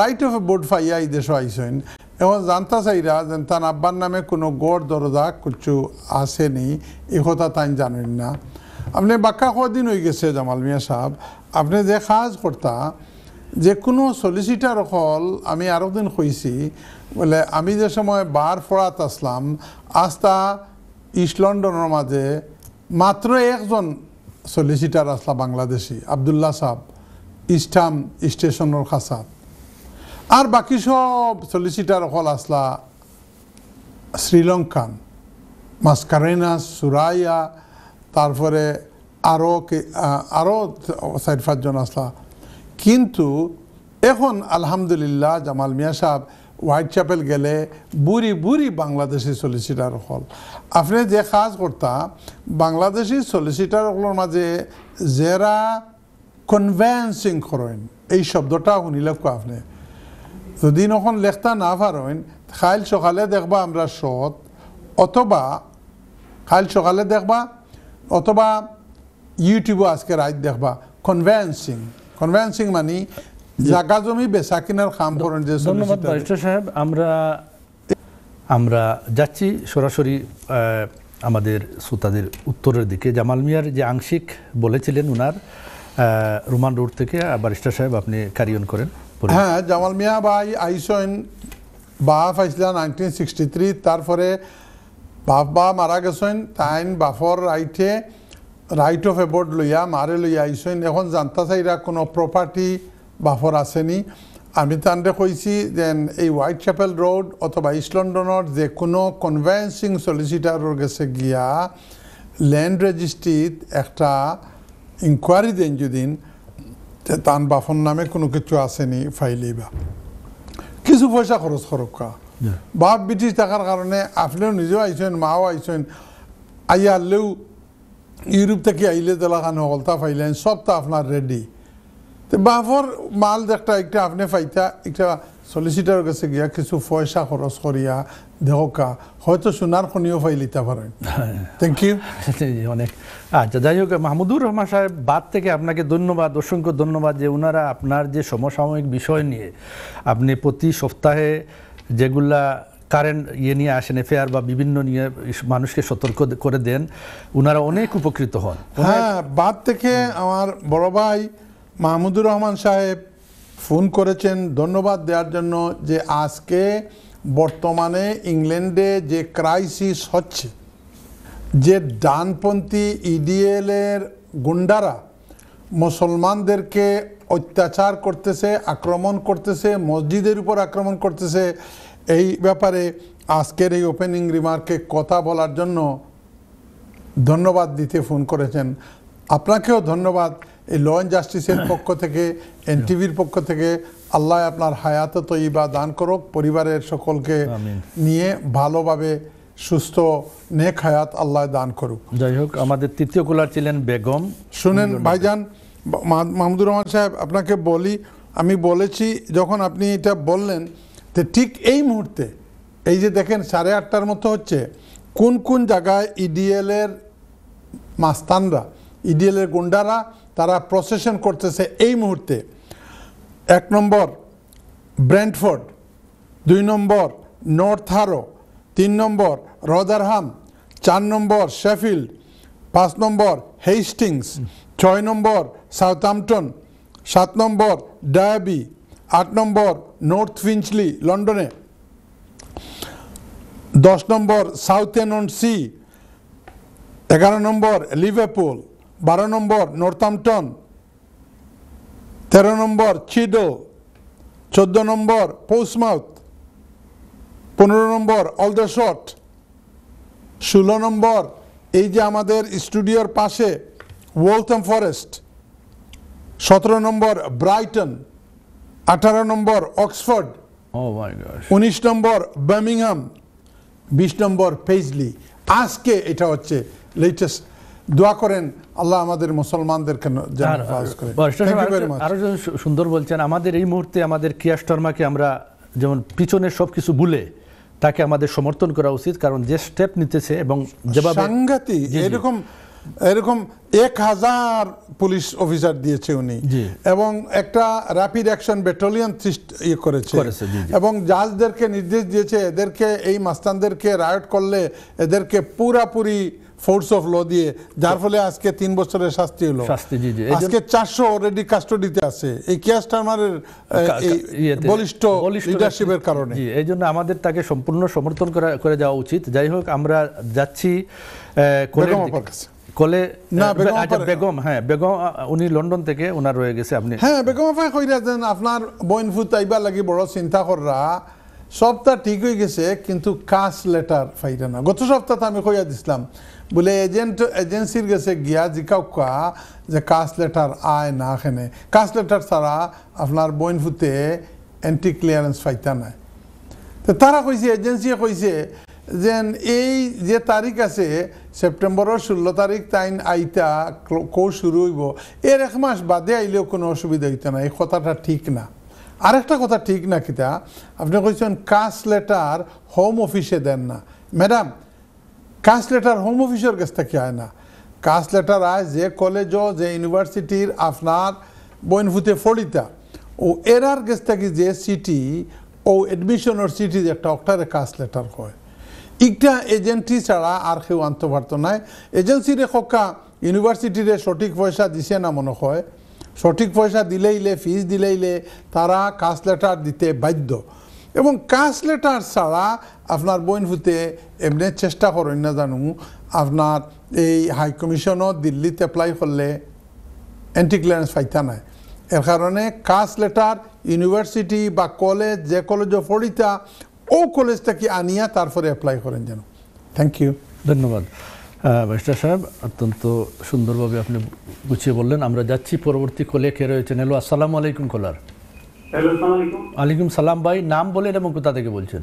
রাইট অফ বোর্ড ফাইয়া এই দেশ আইসেন এখন জানতা চাইরা যে তান আব্বার নামে কোনো গড় দরজা কিছু আসেনি এ কথা তাই জানেন না আপনি বাক্কা কদিন দিন হয়ে গেছে জামাল মিয়া সাহেব আপনি যে সাজ কর্তা যে কোনো সলিসিটার হল আমি আরও দিন কইছি বলে আমি যে সময় বার ফোড়াত আসলাম আস্তা ইস্ট লন্ডনের মাঝে মাত্র একজন সলিসিটার আসলা বাংলাদেশি আবদুল্লাহ সাহ ইস্টাম স্টেশনের খাসাত আর বাকি সব সলিসিটার হল আসলা শ্রীলঙ্কান মাসকারেনা সুরাইয়া তারপরে আরও আরও চার পাঁচজন আসলা কিন্তু এখন আলহামদুলিল্লাহ জামাল মিয়া সাহেব হোয়াইট চ্যাপেল গেলে বুড়ি বুড়ি বাংলাদেশি সলিসিটার হল আপনি যে কাজ করতা বাংলাদেশি সলিসিটার হলের মাঝে জেরা কনভেন্সিং করেন এই শব্দটা শুনিলে আপনি যদি নখন লেখতা না পারেন খাইল সকালে দেখবা আমরা সৎ অথবা খাইল সকালে দেখবা অথবা ইউটিউবও আজকে রাত দেখবা কনভেন্সিং কনভেন্সিং মানে জায়গা জমি বেচা কাম করেন যে ধন্যবাদ ব্যারিস্টার সাহেব আমরা আমরা যাচ্ছি সরাসরি আমাদের শ্রোতাদের উত্তরের দিকে জামাল মিয়ার যে আংশিক বলেছিলেন উনার রোমান রোড থেকে ব্যারিস্টার সাহেব আপনি কারিয়ন করেন হ্যাঁ জামাল মিয়া ভাই আইসন বাফ আইসলেন নাইনটিন সিক্সটি থ্রি তারপরে বাফ বা মারা গেছেন তাইন বাফর রাইটে রাইট অফ এবোর্ড লইয়া মারে লইয়া আইসন এখন জানতা চাইরা কোনো প্রপার্টি বাফর আসেনি আমি তানরে কইছি যে এই হোয়াইট চ্যাপেল রোড অথবা ইস্ট লন্ডনের যে কোনো কনভেন্সিং সলিসিটারের কাছে গিয়া ল্যান্ড রেজিস্ট্রিত একটা ইনকোয়ারি দেন যদি যে তান বাফর নামে কোনো কিছু আসেনি ফাইলেই বা কিছু পয়সা খরচ খরকা বাপ ব্রিটিশ থাকার কারণে আপনিও নিজেও আইসেন মাও আইসেন আইয়া আনলেও ইউরোপ থেকে আইলে দেলাখান হলতা ফাইলেন সব তো আপনার রেডি তো বাফর মাল দেখটা একটা আপনি ফাইতা একটা সলিসিটার কাছে গিয়া কিছু পয়সা খরচ করিয়া দেহকা হয়তো সোনার খনিও ফাইল দিতে পারেন থ্যাংক ইউ অনেক আচ্ছা যাই হোক মাহমুদুর রহমান সাহেব বাদ থেকে আপনাকে ধন্যবাদ অসংখ্য ধন্যবাদ যে ওনারা আপনার যে সমসাময়িক বিষয় নিয়ে আপনি প্রতি সপ্তাহে যেগুলা কারেন্ট ইয়ে নিয়ে আসেন এফেয়ার বা বিভিন্ন নিয়ে মানুষকে সতর্ক করে দেন ওনারা অনেক উপকৃত হন হ্যাঁ বাদ থেকে আমার বড় ভাই মাহমুদুর রহমান সাহেব ফোন করেছেন ধন্যবাদ দেওয়ার জন্য যে আজকে বর্তমানে ইংল্যান্ডে যে ক্রাইসিস হচ্ছে যে ডানপন্থী ইডিএলের গুন্ডারা মুসলমানদেরকে অত্যাচার করতেছে আক্রমণ করতেছে মসজিদের উপর আক্রমণ করতেছে এই ব্যাপারে আজকের এই ওপেনিং রিমার্কে কথা বলার জন্য ধন্যবাদ দিতে ফোন করেছেন আপনাকেও ধন্যবাদ এই ল অ্যান্ড জাস্টিসের পক্ষ থেকে এনটিভির পক্ষ থেকে আল্লাহ আপনার হায়াত তৈবা দান করুক পরিবারের সকলকে নিয়ে ভালোভাবে সুস্থ নেক হায়াত আল্লাহ দান করুক যাই হোক আমাদের তৃতীয় কুলার ছিলেন বেগম শুনেন ভাইজান মাহমুদুর রহমান সাহেব আপনাকে বলি আমি বলেছি যখন আপনি এটা বললেন যে ঠিক এই মুহূর্তে এই যে দেখেন সাড়ে আটটার মতো হচ্ছে কোন কোন জায়গায় ইডিএলের e মাস্তানরা ইডিএলের e গুন্ডারা তারা প্রসেশন করতেছে এই মুহূর্তে এক নম্বর ব্র্যান্ডফোর্ড দুই নম্বর নর্থ হারো তিন নম্বর রদারহাম চার নম্বর শেফিল্ড পাঁচ নম্বর হেস্টিংস ছয় নম্বর সাউথাম্পটন সাত নম্বর ডায়াবি আট নম্বর নর্থ ফিঞ্চলি লন্ডনে দশ নম্বর সাউথ অন সি এগারো নম্বর লিভারপুল বারো নম্বর নর্থাম্পটন তেরো নম্বর চিডো চোদ্দ নম্বর পৌসমাউথ পনেরো নম্বর শট ষোলো নম্বর এই যে আমাদের স্টুডিওর পাশে ওয়ালথম ফরেস্ট সতেরো নম্বর ব্রাইটন আঠারো নম্বর অক্সফোর্ড oh উনিশ নম্বর বার্মিংহাম বিশ নম্বর পেজলি আজকে এটা হচ্ছে লেটেস্ট দোয়া করেন আল্লাহ আমাদের মুসলমানদেরকে আরো সুন্দর বলছেন আমাদের এই মুহূর্তে আমাদের কিয়াস শর্মাকে আমরা যেমন পিছনে সব কিছু ভুলে তাকে আমাদের সমর্থন করা উচিত কারণ যে স্টেপ নিতেছে এবং এরকম এরকম এক হাজার পুলিশ অফিসার দিয়েছে উনি এবং একটা র্যাপিড অ্যাকশন ব্যাটালিয়ন ইয়ে করেছে এবং জাজদেরকে নির্দেশ দিয়েছে এদেরকে এই মাস্তানদেরকে রায়ট করলে এদেরকে পুরাপুরি ফোর্স অফ ল দিয়ে যার ফলে আজকে তিন বছরের শাস্তি হলো শাস্তি জি জি আজকে চারশো অলরেডি কাস্টডিতে আছে এই কেয়াস টার্মারের বলিষ্ঠ লিডারশিপের কারণে জি এই জন্য আমাদের তাকে সম্পূর্ণ সমর্থন করে যাওয়া উচিত যাই হোক আমরা যাচ্ছি কলে না আচ্ছা, আচ্ছা, বেগম হ্যাঁ বেগম উনি লন্ডন থেকে ওনার রয়ে গেছে আপনি হ্যাঁ বেগম আফাই কই রাখেন আপনার বইনফুত আইবা লাগি বড় চিন্তা কররা সবটা ঠিক হয়ে গেছে কিন্তু কাস লেটার ফাইরা না গত সপ্তাহ আমি কইয়া দিছিলাম বলে এজেন্ট এজেন্সির কাছে গিয়া জিকাও কা যে কাস্ট লেটার আয় না এখানে কাস্ট লেটার ছাড়া আপনার বইন ফুতে এন্টি ক্লিয়ারেন্স ফাইতা নাই তো তারা কইছে এজেন্সিয়ে কইছে যে এই যে তারিখ আছে সেপ্টেম্বরের ষোলো তারিখ তাইন আইতা কৌ শুরু হইব এর এক মাস বাদে আইলেও কোনো অসুবিধা হইতো না এই কথাটা ঠিক না আরেকটা কথা ঠিক না কিতা আপনি কইছেন কাস্ট লেটার হোম অফিসে দেন না ম্যাডাম কাস্ট লেটার হোম অফিসের কাছ থেকে আয় না কাস্ট লেটার আয় যে কলেজ যে ইউনিভার্সিটির আপনার বইনভূতে ফলিতা ও এরার কাছ থেকে যে সিটি ও এডমিশন ওর সিটি যে অক্টারে কাস্ট লেটার হয় ইকটা এজেন্সি ছাড়া আর কেউ আনতে পারতো না এজেন্সিরে খোকা ইউনিভার্সিটিরে সঠিক পয়সা দিছে না মনে হয় সঠিক পয়সা দিলেইলে ফিজ দিলেইলে তারা কাস্ট লেটার দিতে বাধ্য এবং কাস্ট লেটার ছাড়া আপনার বইন হুতে এমনি চেষ্টা করেন না জানো আপনার এই হাই কমিশনও দিল্লিতে এপ্লাই করলে এন্টি ক্লিয়ারেন্স পাইতা নাই এর কারণে কাজ লেটার ইউনিভার্সিটি বা কলেজ যে কলেজে পড়িতা ও কলেজটা কি আনিয়া তারপরে অ্যাপ্লাই করেন যেন থ্যাংক ইউ ধন্যবাদ ভাইস্টার সাহেব অত্যন্ত সুন্দরভাবে আপনি গুছিয়ে বললেন আমরা যাচ্ছি পরবর্তী কলে কে রয়েছেন হ্যালো আসসালামু আলাইকুম কলার আলাইকুম সালাম ভাই নাম বলেন এবং কোথা থেকে বলছেন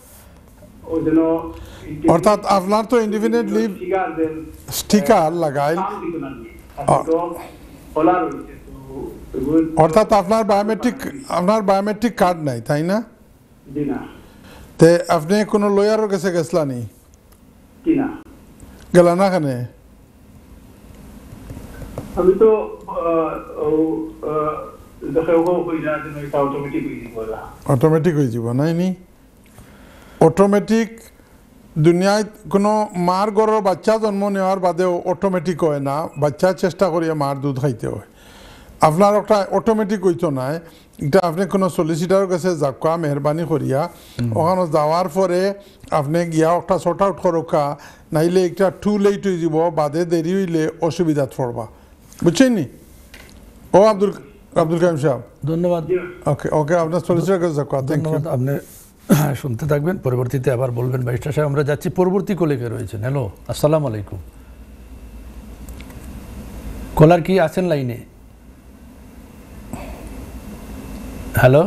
অর্থাৎ আপনার তো ইন্ডিপেন্ডেন্ট লিভ স্টিকার লাগাইল অর্থাৎ আপনার বায়োমেট্রিক আপনার বায়োমেট্রিক কার্ড নাই তাই না তে আপনি কোনো লয়ারের কাছে গেছিলা নি গেলা না কেন আমি তো অটোমেটিক হয়ে যাব নাই নি অটোমেটিক দুনিয়ায় কোনো মার গরর বাচ্চা জন্ম নেওয়ার বাদেও অটোমেটিক হয় না বাচ্চা চেষ্টা করিয়া মার দুধ খাইতে হয় আপনার একটা অটোমেটিক হইতো নাই এটা আপনি কোনো সলিসিটার কাছে যাকা মেহরবানি করিয়া ওখানে যাওয়ার পরে আপনি গিয়া একটা শর্ট আউট করকা নাইলে একটা টু লেট হয়ে যাব বাদে দেরি হইলে অসুবিধাত পড়বা বুঝছেন নি ও আব্দুল আব্দুল কাইম সাহেব ধন্যবাদ ওকে ওকে আপনার সলিসিটার কাছে যাকা থ্যাংক ইউ হ্যাঁ, শুনতে থাকবেন পরবর্তীতে আবার বলবেন বাইশটা সাহেব আমরা যাচ্ছি পরবর্তী কলেকে রয়েছেন হ্যালো আসসালাম আলাইকুম কলার কি আছেন লাইনে হ্যালো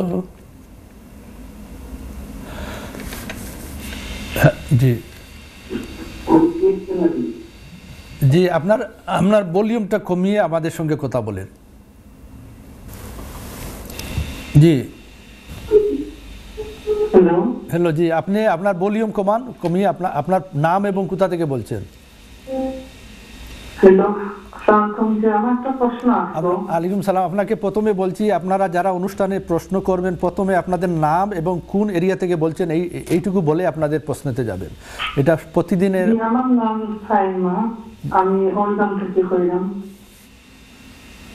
হ্যাঁ, জি জি আপনার আপনার ভলিউমটা কমিয়ে আমাদের সঙ্গে কথা বলেন জি হ্যালো জি আপনি আপনার ভলিউম কমান কমিয়ে আপনার আপনার নাম এবং কোথা থেকে বলছেন হ্যালো আলাইকুম সালাম আপনাকে প্রথমে বলছি আপনারা যারা অনুষ্ঠানে প্রশ্ন করবেন প্রথমে আপনাদের নাম এবং কোন এরিয়া থেকে বলছেন এই এইটুকু বলে আপনাদের প্রশ্নেতে যাবেন এটা প্রতিদিনের আমার নাম আমি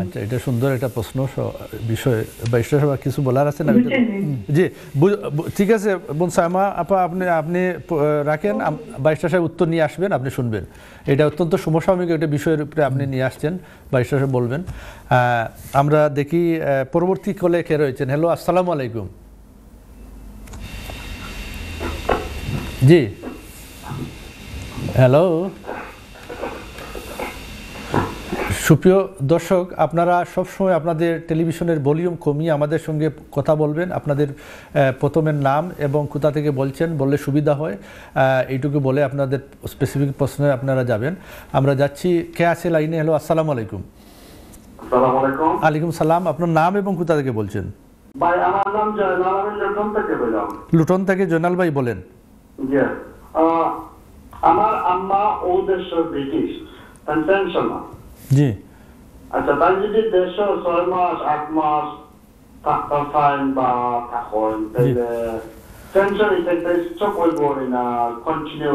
আচ্ছা এটা সুন্দর একটা প্রশ্ন বিষয় বাইশটা সবার কিছু বলার আছে না জি ঠিক আছে বোন সায়মা আপা আপনি আপনি রাখেন বাইশটা সাহেব উত্তর নিয়ে আসবেন আপনি শুনবেন এটা অত্যন্ত সমসাময়িক একটা বিষয়ের উপরে আপনি নিয়ে আসছেন বাইশটা সাহেব বলবেন আমরা দেখি পরবর্তী কলে কে রয়েছেন হ্যালো আসসালামু আলাইকুম জি হ্যালো সুপ্রিয় দর্শক আপনারা সবসময় আপনাদের টেলিভিশনের ভলিউম কমিয়ে আমাদের সঙ্গে কথা বলবেন আপনাদের প্রথমের নাম এবং কোথা থেকে বলছেন বললে সুবিধা হয় এইটুকু বলে আপনাদের স্পেসিফিক প্রশ্নে আপনারা যাবেন আমরা যাচ্ছি কে আছে লাইনে হ্যালো আসসালামু আলাইকুম আলাইকুম সালাম আপনার নাম এবং কোথা থেকে বলছেন লুটন থেকে জয়নাল ভাই বলেন আমার আম্মা ও ব্রিটিশ জি আচ্ছা যদি দেড়শো ছয় মাস আট মাস বা না কন্টিনিউ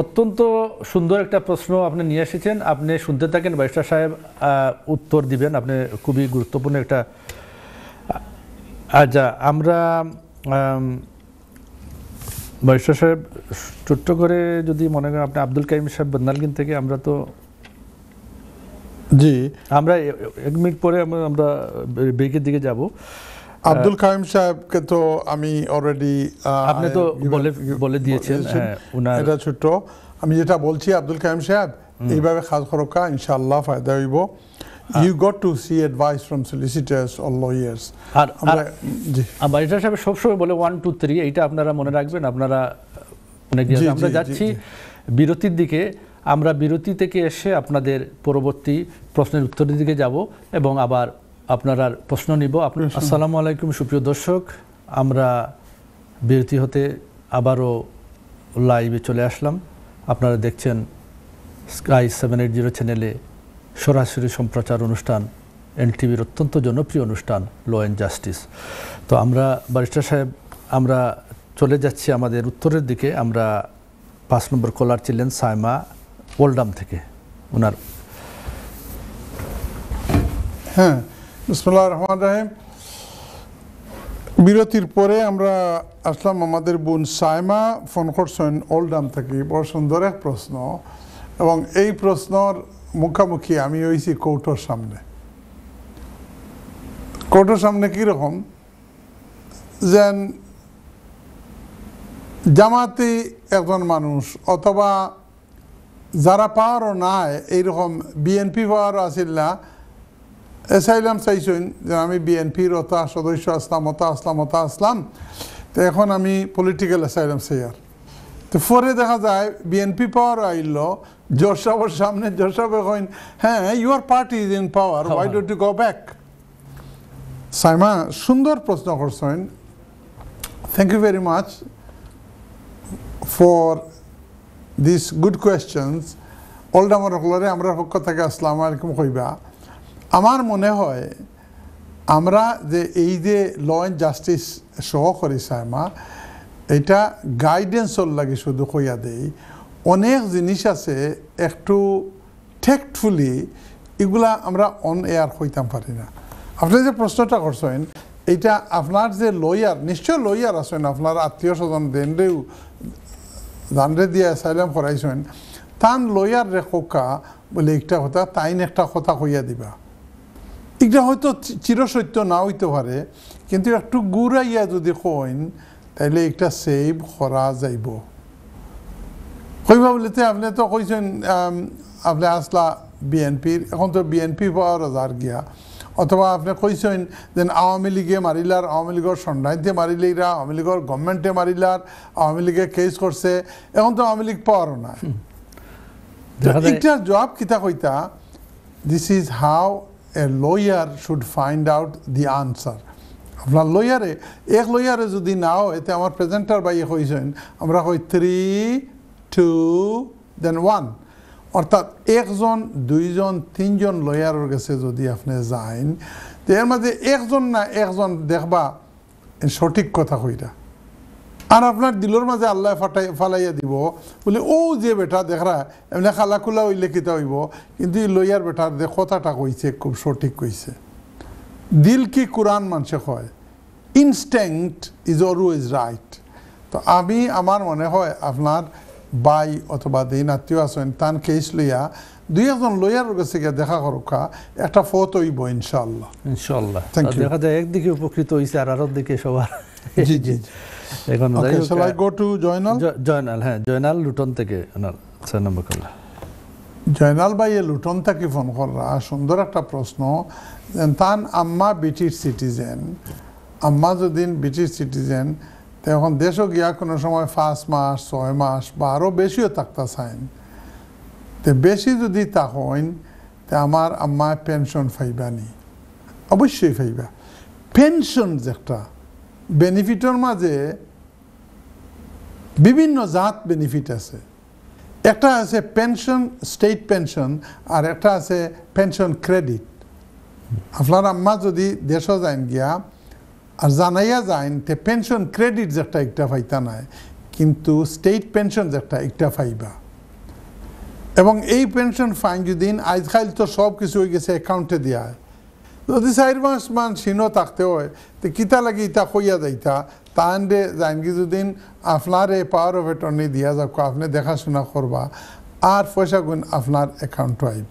অত্যন্ত সুন্দর একটা প্রশ্ন আপনি নিয়ে এসেছেন আপনি শুনতে থাকেন বাইস্টার সাহেব উত্তর দিবেন আপনি খুবই গুরুত্বপূর্ণ একটা আচ্ছা আমরা বৈশ্য সাহেব ছোট্ট করে যদি মনে করেন আপনি আব্দুল কাইম সাহেব বন্দালগিন থেকে আমরা তো জি আমরা এক মিনিট পরে আমরা ব্রেকের দিকে যাব আব্দুল কাইম সাহেবকে তো আমি অলরেডি আপনি তো বলে বলে দিয়েছেন হ্যাঁ, এটা ছোট্ট আমি যেটা বলছি আব্দুল কাইম সাহেব এইভাবে খাজ খরকা ইনশাআল্লাহ ফায়দা হইব you got to see advice from solicitors or lawyers আর আমরা এটা সব সময় বলে ওয়ান টু থ্রি এইটা আপনারা মনে রাখবেন আপনারা মানে আমরা যাচ্ছি বিরতির দিকে আমরা বিরতি থেকে এসে আপনাদের পরবর্তী প্রশ্নের উত্তরের দিকে যাব এবং আবার আপনারা প্রশ্ন নিব আসসালামু আলাইকুম সুপ্রিয় দর্শক আমরা বিরতি হতে আবারও লাইভে চলে আসলাম আপনারা দেখছেন স্কাই সেভেন এইট জিরো চ্যানেলে সরাসরি সম্প্রচার অনুষ্ঠান এনটিভির অত্যন্ত জনপ্রিয় অনুষ্ঠান ল অ্যান্ড জাস্টিস তো আমরা বারিস্টার সাহেব আমরা চলে যাচ্ছি আমাদের উত্তরের দিকে আমরা পাঁচ নম্বর কলার ছিলেন সাইমা ওল্ডাম থেকে ওনার হ্যাঁ রহমান রাহেম বিরতির পরে আমরা আসলাম আমাদের বোন সাইমা ফোন করছেন ওল্ডাম থেকে বড় সুন্দর এক প্রশ্ন এবং এই প্রশ্নর মুখামুখি আমি হয়েছি কৌটোর সামনে কৌটোর সামনে কীরকম যেন জামাতি একজন মানুষ অথবা যারা পাওয়ারও নাই এইরকম বিএনপি পাওয়ারও আসিল না এসাইলাম চাইছেন যে আমি বিএনপির অতা সদস্য আসলাম অতা আসলাম অতা আসলাম তো এখন আমি পলিটিক্যাল অ্যাসাইলাম চাইয়ার তো ফরে দেখা যায় বিএনপি পাওয়ারও আইল Joshua সামনে Joshua going, হ্যাঁ your party is in power why হ্যাঁ। don't you go back Saima সুন্দর প্রশ্ন করছেন thank you very much for this good questions অলডামর হকলরে আমরা পক্ষ থেকে আসলাম আলাইকুম কইবা আমার মনে হয় আমরা যে এই যে ল অ্যান্ড জাস্টিস শো করি সাইমা এটা গাইডেন্সর লাগে শুধু কইয়া দেই অনেক জিনিস আছে একটু টেক্টফুলি এগুলা আমরা অন এয়ার হইতাম পারি না আপনি যে প্রশ্নটা করছেন এটা আপনার যে লয়ার নিশ্চয় লয়ার আছেন আপনার আত্মীয় স্বজন দেনরেও দানরে দিয়ে সাইলাম করাইছেন তান লয়ার রে কোকা বলে একটা কথা তাইন একটা কথা কইয়া দিবা এটা হয়তো চিরসত্য না হইতে পারে কিন্তু একটু গুড়াইয়া যদি কইন তাইলে একটা সেভ করা যাইব কইবা বলিতে আপনি তো কইছেন আপনি আসলা বিএনপির এখন তো বিএনপি পাওয়ার রাজার গিয়া অথবা আপনি কইছেন যে আওয়ামী লীগে মারিলার আওয়ামী লীগের সন্ধ্যাইতে মারিলেরা আওয়ামী লীগের গভর্নমেন্টে মারিলার আওয়ামী লীগে কেস করছে এখন তো আওয়ামী লীগ পাওয়ারও না এটার জবাব কিতা কইতা this is how a lawyer should find out the answer আপনার লয়ারে এক লয়ারে যদি নাও এতে আমার প্রেজেন্টার বাইয়ে কইছেন আমরা কই থ্রি টু দেন ওয়ান অর্থাৎ একজন দুইজন তিনজন লয়ারের কাছে যদি আপনি যাইন তো এর মাঝে একজন না একজন দেখবা সঠিক কথা কইরা আর আপনার দিলর মাঝে আল্লাহ ফাটাই ফালাইয়া দিব বলে ও যে বেটা দেখরা এমনি খালাকুলা হইলে কিতা হইব কিন্তু এই লইয়ার বেটার যে কথাটা কইছে খুব সঠিক কইছে দিল কি কোরআন মানুষে হয় ইনস্ট্যাংট ইজ অলওয়েজ রাইট তো আমি আমার মনে হয় আপনার বাই অথবা দিন আত্মীয় আছেন তান কেস লইয়া দুই একজন লয়ার কাছে গিয়ে দেখা করুকা একটা ফত হইব ইনশাল্লাহ ইনশাল্লাহ দেখা যায় একদিকে উপকৃত হয়েছে আর আরো দিকে সবার জি জি এখন গো টু জয়নাল জয়নাল হ্যাঁ জয়নাল লুটন থেকে ছয় নম্বর জয়নাল ভাই লুটন থেকে ফোন করা সুন্দর একটা প্রশ্ন তান আম্মা ব্রিটিশ সিটিজেন আম্মা যদি ব্রিটিশ সিটিজেন তো এখন দেশও গিয়া কোনো সময় পাঁচ মাস ছয় মাস বা আরও বেশিও থাকতা চাইন তো বেশি যদি তা হইন তে আমার আম্মায় পেনশন ফাইবা নি অবশ্যই ফাইবা পেনশন যে একটা বেনিফিটের মাঝে বিভিন্ন জাত বেনিফিট আছে একটা আছে পেনশন স্টেট পেনশন আর একটা আছে পেনশন ক্রেডিট আপনার আম্মা যদি দেশও যায় গিয়া আর জানাইয়া যাইন তে পেনশন ক্রেডিট যেটা একটা ফাইতা নাই কিন্তু স্টেট পেনশন যে একটা ফাইবা এবং এই পেনশন ফাইন যদি আজকাল তো সব কিছু হয়ে গেছে অ্যাকাউন্টে দেওয়া যদি চার মাস মান সিনো থাকতে হয় তো কিতা লাগে ইতা কইয়া যাইতা তাহলে কি যদি আপনার এই পাওয়ার অফ অ্যাটর্নি দিয়া যাক আপনি দেখাশোনা করবা আর পয়সা গুণ আপনার অ্যাকাউন্টও আইব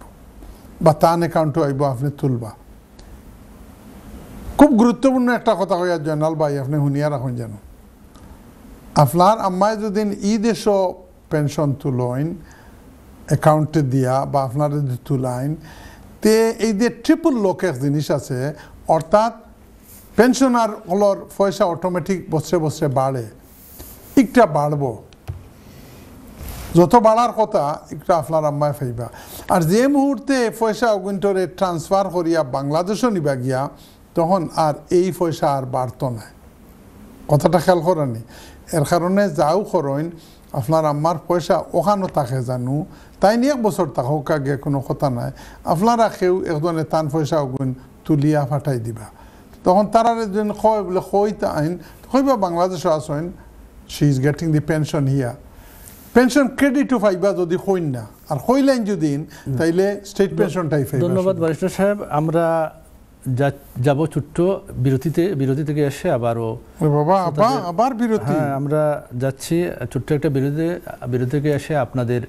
বা তান অ্যাকাউন্টও আইব আপনি তুলবা খুব গুরুত্বপূর্ণ একটা কথা কইয়া জয়নাল ভাই আপনি শুনিয়া রাখুন যেন আপনার আম্মায় যদি ই দেশ পেনশন তুলইন অ্যাকাউন্টে দিয়া বা আপনার যদি তুলাইন তে এই যে ট্রিপল লোকের জিনিস আছে অর্থাৎ পেনশনার হলর পয়সা অটোমেটিক বসে বসে বাড়ে একটা বাড়ব যত বাড়ার কথা একটা আপনার আম্মায় ফাইবা আর যে মুহূর্তে পয়সা অগুন্তরে ট্রান্সফার করিয়া বাংলাদেশও নিবা গিয়া তখন আর এই পয়সা আর বাড়তো না কথাটা খেয়াল করেনি এর কারণে যাও করেন আপনার আম্মার পয়সা ওখানো থাকে জানো তাই নিয়ে এক বছর থাকুক আগে কোনো কথা নাই আপনারা কেউ একজনে টান পয়সা ওগুন তুলিয়া ফাটাই দিবা তখন তারা একজন কয় বলে কই আইন কইবা বাংলাদেশে আসেন she is getting the pension হিয়া পেনশন ক্রেডিটও পাইবা যদি হইন না আর হইলেন যদি তাইলে স্টেট পেনশনটাই ধন্যবাদ বারিস্টার সাহেব আমরা যা যাব ছোট্ট বিরতিতে বিরতি থেকে এসে আবারও আবার আবার বিরতি হ্যাঁ আমরা যাচ্ছি ছোট্ট একটা বিরতি বিরতি থেকে এসে আপনাদের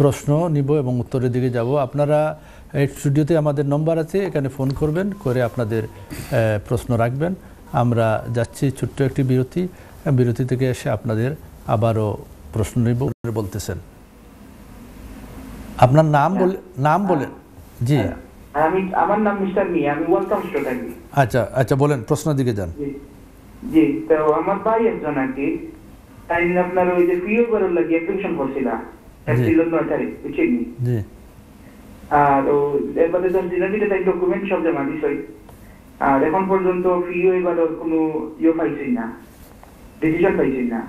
প্রশ্ন নিব এবং উত্তরের দিকে যাব আপনারা এই স্টুডিওতে আমাদের নম্বর আছে এখানে ফোন করবেন করে আপনাদের প্রশ্ন রাখবেন আমরা যাচ্ছি ছোট্ট একটি বিরতি বিরতি থেকে এসে আপনাদের আবারও প্রশ্ন নিব বলতেছেন আপনার নাম হ্যাঁ। বলে নাম হ্যাঁ। বলে জি হ্যাঁ। আমি আমার নাম মিস্টার মি আমি ওয়েলকাম স্টুডেন্ট আচ্ছা আচ্ছা বলেন প্রশ্ন দিকে যান জি তো আমার ভাই একজন আর তাই আপনার ওই যে ফিও অ্যাপ্লিকেশন জি আর ও এবারে যখন তাই ডকুমেন্ট সব জমা দিছই আর এখন পর্যন্ত ফিও এবার ওর কোনো ইয়ে পাইছি না ডিসিশন পাইছি না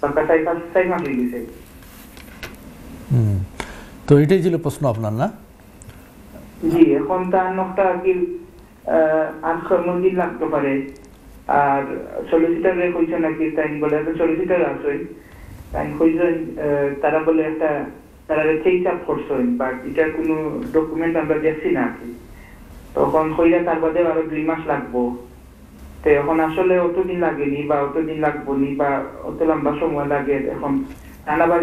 সরকার সাই হুম তো এটাই ছিল প্রশ্ন আপনার না জি এখন তার নকটা আর কি আনসার মন্দির লাগতে পারে আর সলিসিটারে কইছে নাকি তাই বলে একটা সলিসিটার আছে তাই কইছে তারা বলে একটা তারা চেঞ্জ আপ করছে বাট এটার কোনো ডকুমেন্ট আমরা দেখছি না কি তখন কইরা তার বাদে আরো দুই মাস লাগবো তো এখন আসলে অতদিন লাগেনি বা অতদিন লাগবো নি বা অত লম্বা সময় লাগে এখন আনাবার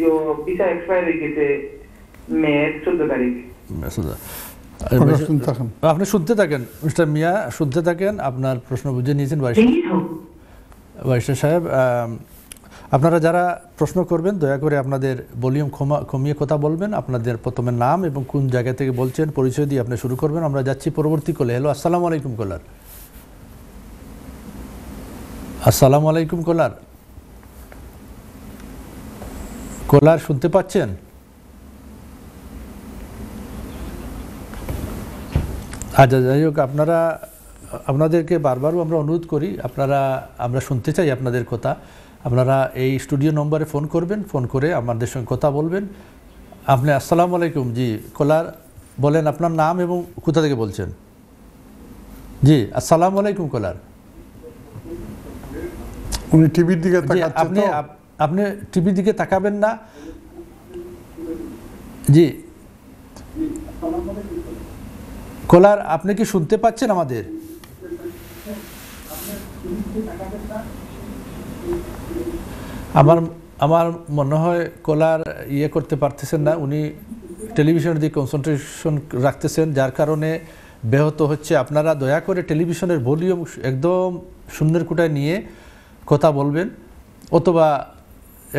যে অফিসা এক্সপায়ার হয়ে গেছে মে চোদ্দ তারিখ আপনি শুনতে থাকেন মিস্টার মিয়া শুনতে থাকেন আপনার প্রশ্ন বুঝে নিয়েছেন বাইশা সাহেব আপনারা যারা প্রশ্ন করবেন দয়া করে আপনাদের ভলিউম কমিয়ে কথা বলবেন আপনাদের প্রথমে নাম এবং কোন জায়গা থেকে বলছেন পরিচয় দিয়ে আপনি শুরু করবেন আমরা যাচ্ছি পরবর্তী কলে হ্যালো আসসালামু আলাইকুম কলার আসসালামু আলাইকুম কলার কলার শুনতে পাচ্ছেন আচ্ছা যাই হোক আপনারা আপনাদেরকে বারবারও আমরা অনুরোধ করি আপনারা আমরা শুনতে চাই আপনাদের কথা আপনারা এই স্টুডিও নম্বরে ফোন করবেন ফোন করে আমাদের সঙ্গে কথা বলবেন আপনি আসসালামু আলাইকুম জি কলার বলেন আপনার নাম এবং কোথা থেকে বলছেন জি আসসালাম আলাইকুম কলার উনি টিভির দিকে আপনি আপনি টিভির দিকে তাকাবেন না জি কলার আপনি কি শুনতে পাচ্ছেন আমাদের আমার আমার মনে হয় কলার ইয়ে করতে পারতেছেন না উনি টেলিভিশনের দিকে কনসেন্ট্রেশন রাখতেছেন যার কারণে ব্যাহত হচ্ছে আপনারা দয়া করে টেলিভিশনের ভলিউম একদম শূন্যের কুটায় নিয়ে কথা বলবেন অথবা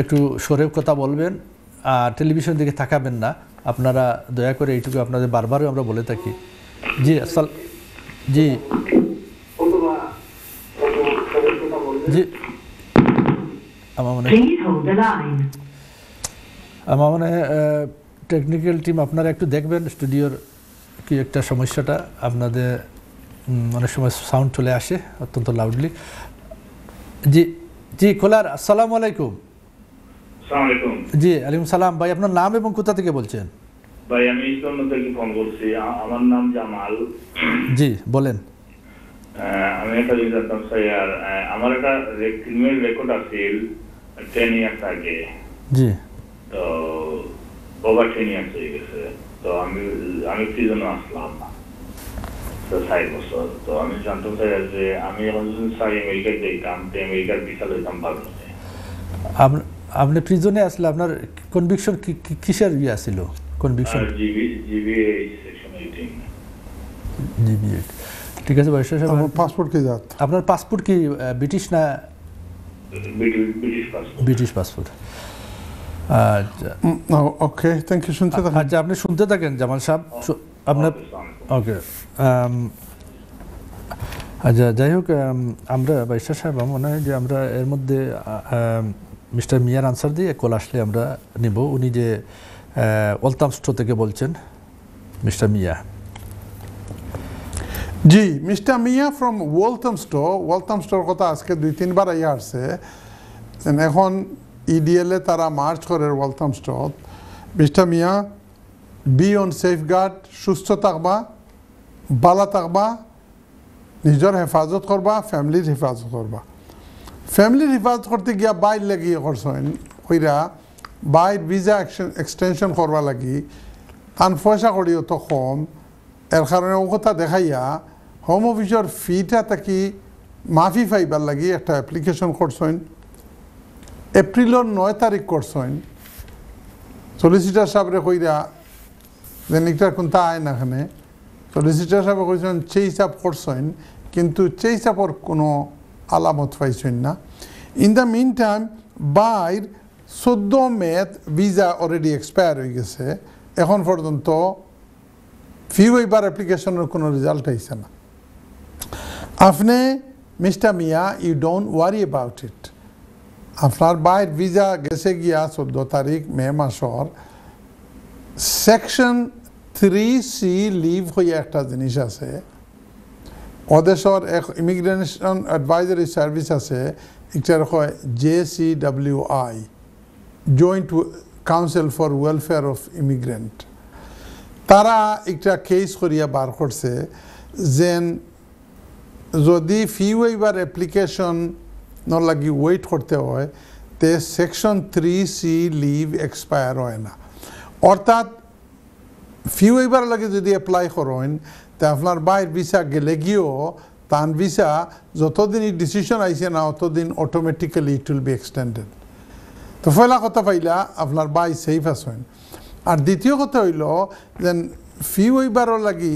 একটু সরে কথা বলবেন আর টেলিভিশনের দিকে থাকাবেন না আপনারা দয়া করে এইটুকু আপনাদের বারবারও আমরা বলে থাকি জি আসসাল জি জি আমার মানে টেকনিক্যাল টিম আপনারা একটু দেখবেন স্টুডিওর কি একটা সমস্যাটা আপনাদের অনেক সময় সাউন্ড চলে আসে অত্যন্ত লাউডলি জি জি খোলার আসসালামু আলাইকুম জি আলিম সালাম ভাই আপনার নাম এবং কোথা থেকে বলছেন ভাই আমি ইসলাম থেকে ফোন করছি আমার নাম জামাল জি বলেন আমি একটা জানতাম স্যার আমার একটা ক্রিমিনাল রেকর্ড আছিল টেন ইয়ার্স আগে জি তো ওভার টেন ইয়ার্স হয়ে গেছে তো আমি আমি প্রিজনে আসলাম তো সাইড বছর তো আমি জানতাম স্যার যে আমি এখন স্যার আমেরিকায় যেতাম তো আমেরিকার বিশাল হইতাম ভালো আপনি প্রিজনে আসলে আপনার কনভিকশন কিসের ইয়ে আসিল কনভিকশন জিবি এইট ঠিক আছে বরিশাল সাহেব পাসপোর্ট কি জাত আপনার পাসপোর্ট কি ব্রিটিশ না ব্রিটিশ পাসপোর্ট আচ্ছা ওকে থ্যাংক ইউ শুনতে থাকেন আচ্ছা আপনি শুনতে থাকেন জামাল সাহেব হ্যাঁ, আপনার ওকে হ্যাঁ, আচ্ছা যাই হোক আমরা বাইশা সাহেব মনে হয় যে আমরা এর মধ্যে মিস্টার মিয়ার আনসার দিয়ে কল আসলে আমরা নিব উনি যে ওলতামস্টো থেকে বলছেন mister Miah ji mister Miah from Walthamstow ওয়েলথামস্টোর কথা আজকে দুই তিনবার আইয়া আসছে এখন ইডিএলে e তারা মার্চ করে Walthamstow mister Miah be on safeguard সুস্থ থাকবা বালা থাকবা নিজের হেফাজত করবা ফ্যামিলির হেফাজত করবা ফ্যামিলির হেফাজত করতে গিয়া বাইর লেগে করছেন কইরা বাইর ভিজা এক্সটেনশন করবা লাগি আন পয়সা করিও তো কম এর কারণে ও কথা দেখাইয়া হোম অফিসের ফিটা তাকি মাফি পাইবার লাগি একটা অ্যাপ্লিকেশন করছেন এপ্রিলের নয় তারিখ করছেন সলিসিটার সাহেবরে কইরা যে নিকটার তা আয় না এখানে সলিসিটার সাহেব কইছেন সেই হিসাব করছেন কিন্তু সেই হিসাবর কোনো আলামত পাইছেন না ইন দ্য মিন টাইম বাইর চোদ্দ মেত ভিজা অলরেডি এক্সপায়ার হয়ে গেছে এখন পর্যন্ত ফি ওয়েবার অ্যাপ্লিকেশনের কোনো রেজাল্ট আইসে না আপনি mister Miah you don't worry about it আপনার বাইর ভিজা গেছে গিয়া চোদ্দ তারিখ মে মাসর সেকশন থ্রি সি লিভ হয়ে একটা জিনিস আছে ওদেশর এক ইমিগ্রেশন অ্যাডভাইজারি সার্ভিস আছে এটার হয় J C W I Joint Council for Welfare of Immigrant তারা একটা কেস করিয়া বার করছে যেন যদি ফি ওয়েভার অ্যাপ্লিকেশন লাগি ওয়েট করতে হয় তে section three C leave expire হয় না অর্থাৎ ফি ওয়েভার লাগে যদি অ্যাপ্লাই করেন তে আপনার বাইর ভিসা গেলে গিয়েও তান ভিসা যতদিনই ডিসিশন আইসে না অতদিন automatically it will be extended তো ফয়লা কথা পাইলা আপনার বাই সেফ আছেন আর দ্বিতীয় কথা হইল যে ফি ওইবারও লাগি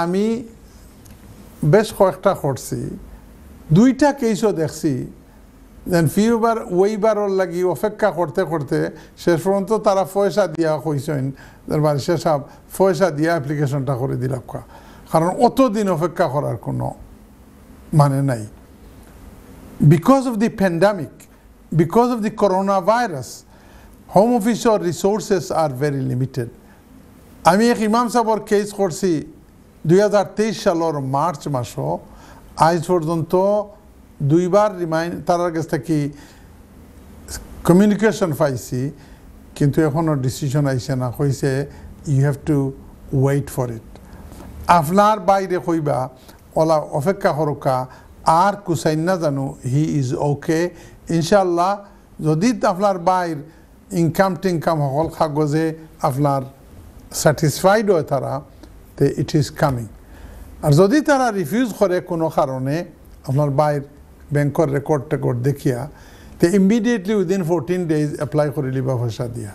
আমি বেশ কয়েকটা করছি দুইটা কেসও দেখছি দেন ফি ওইবার ওইবারর লাগি অপেক্ষা করতে করতে শেষ পর্যন্ত তারা পয়সা দিয়া কইছেন মানে শেষ পয়সা দিয়া অ্যাপ্লিকেশনটা করে দিলাম কারণ অতদিন অপেক্ষা করার কোনো মানে নাই because of the pandemic because of the coronavirus, home office or resources are very limited. আমি এক ইমাম সাহর কেস করছি দুই হাজার তেইশ সালের মার্চ মাসও আজ পর্যন্ত দুইবার রিমাইন্ড তার কাছ থেকে কমিউনিকেশন পাইছি কিন্তু এখনও ডিসিশন আইসে না হয়েছে you have to wait for it আপনার বাইরে হইবা ওলা অপেক্ষা হরকা আর কুসাইন না জানো হি ইজ ওকে ইনশাল্লাহ যদি আপনার বাইর ইনকাম টিনকাম সকল কাগজে আপনার স্যাটিসফাইড হয় তারা তে ইট ইজ কামিং আর যদি তারা রিফিউজ করে কোনো কারণে আপনার বাইর ব্যাংকর রেকর্ড টেকর্ড দেখিয়া তে immediately within fourteen days apply করে লিবা পয়সা দিয়া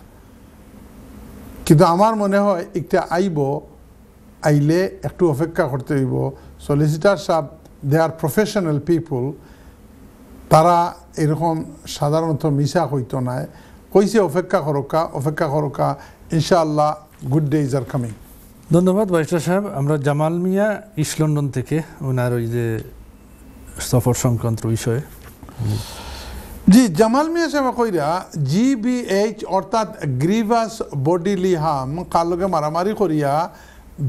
কিন্তু আমার মনে হয় একটা আইব আইলে একটু অপেক্ষা করতে হইব সলিসিটার সাহেব দে আর প্রফেশনাল পিপুল তারা এরকম সাধারণত মিশা হইতো না কইছে অপেক্ষা করকা অপেক্ষা করকা ইনশাআল্লাহ good days are coming ধন্যবাদ বাইস্টার সাহেব আমরা জামাল মিয়া ইস্ট লন্ডন থেকে ওনার ওই যে সফর সংক্রান্ত বিষয়ে জি জামাল মিয়া সাহেব কইরা জিবিএইচ অর্থাৎ গ্রিভাস বডি লিহাম কালকে মারামারি করিয়া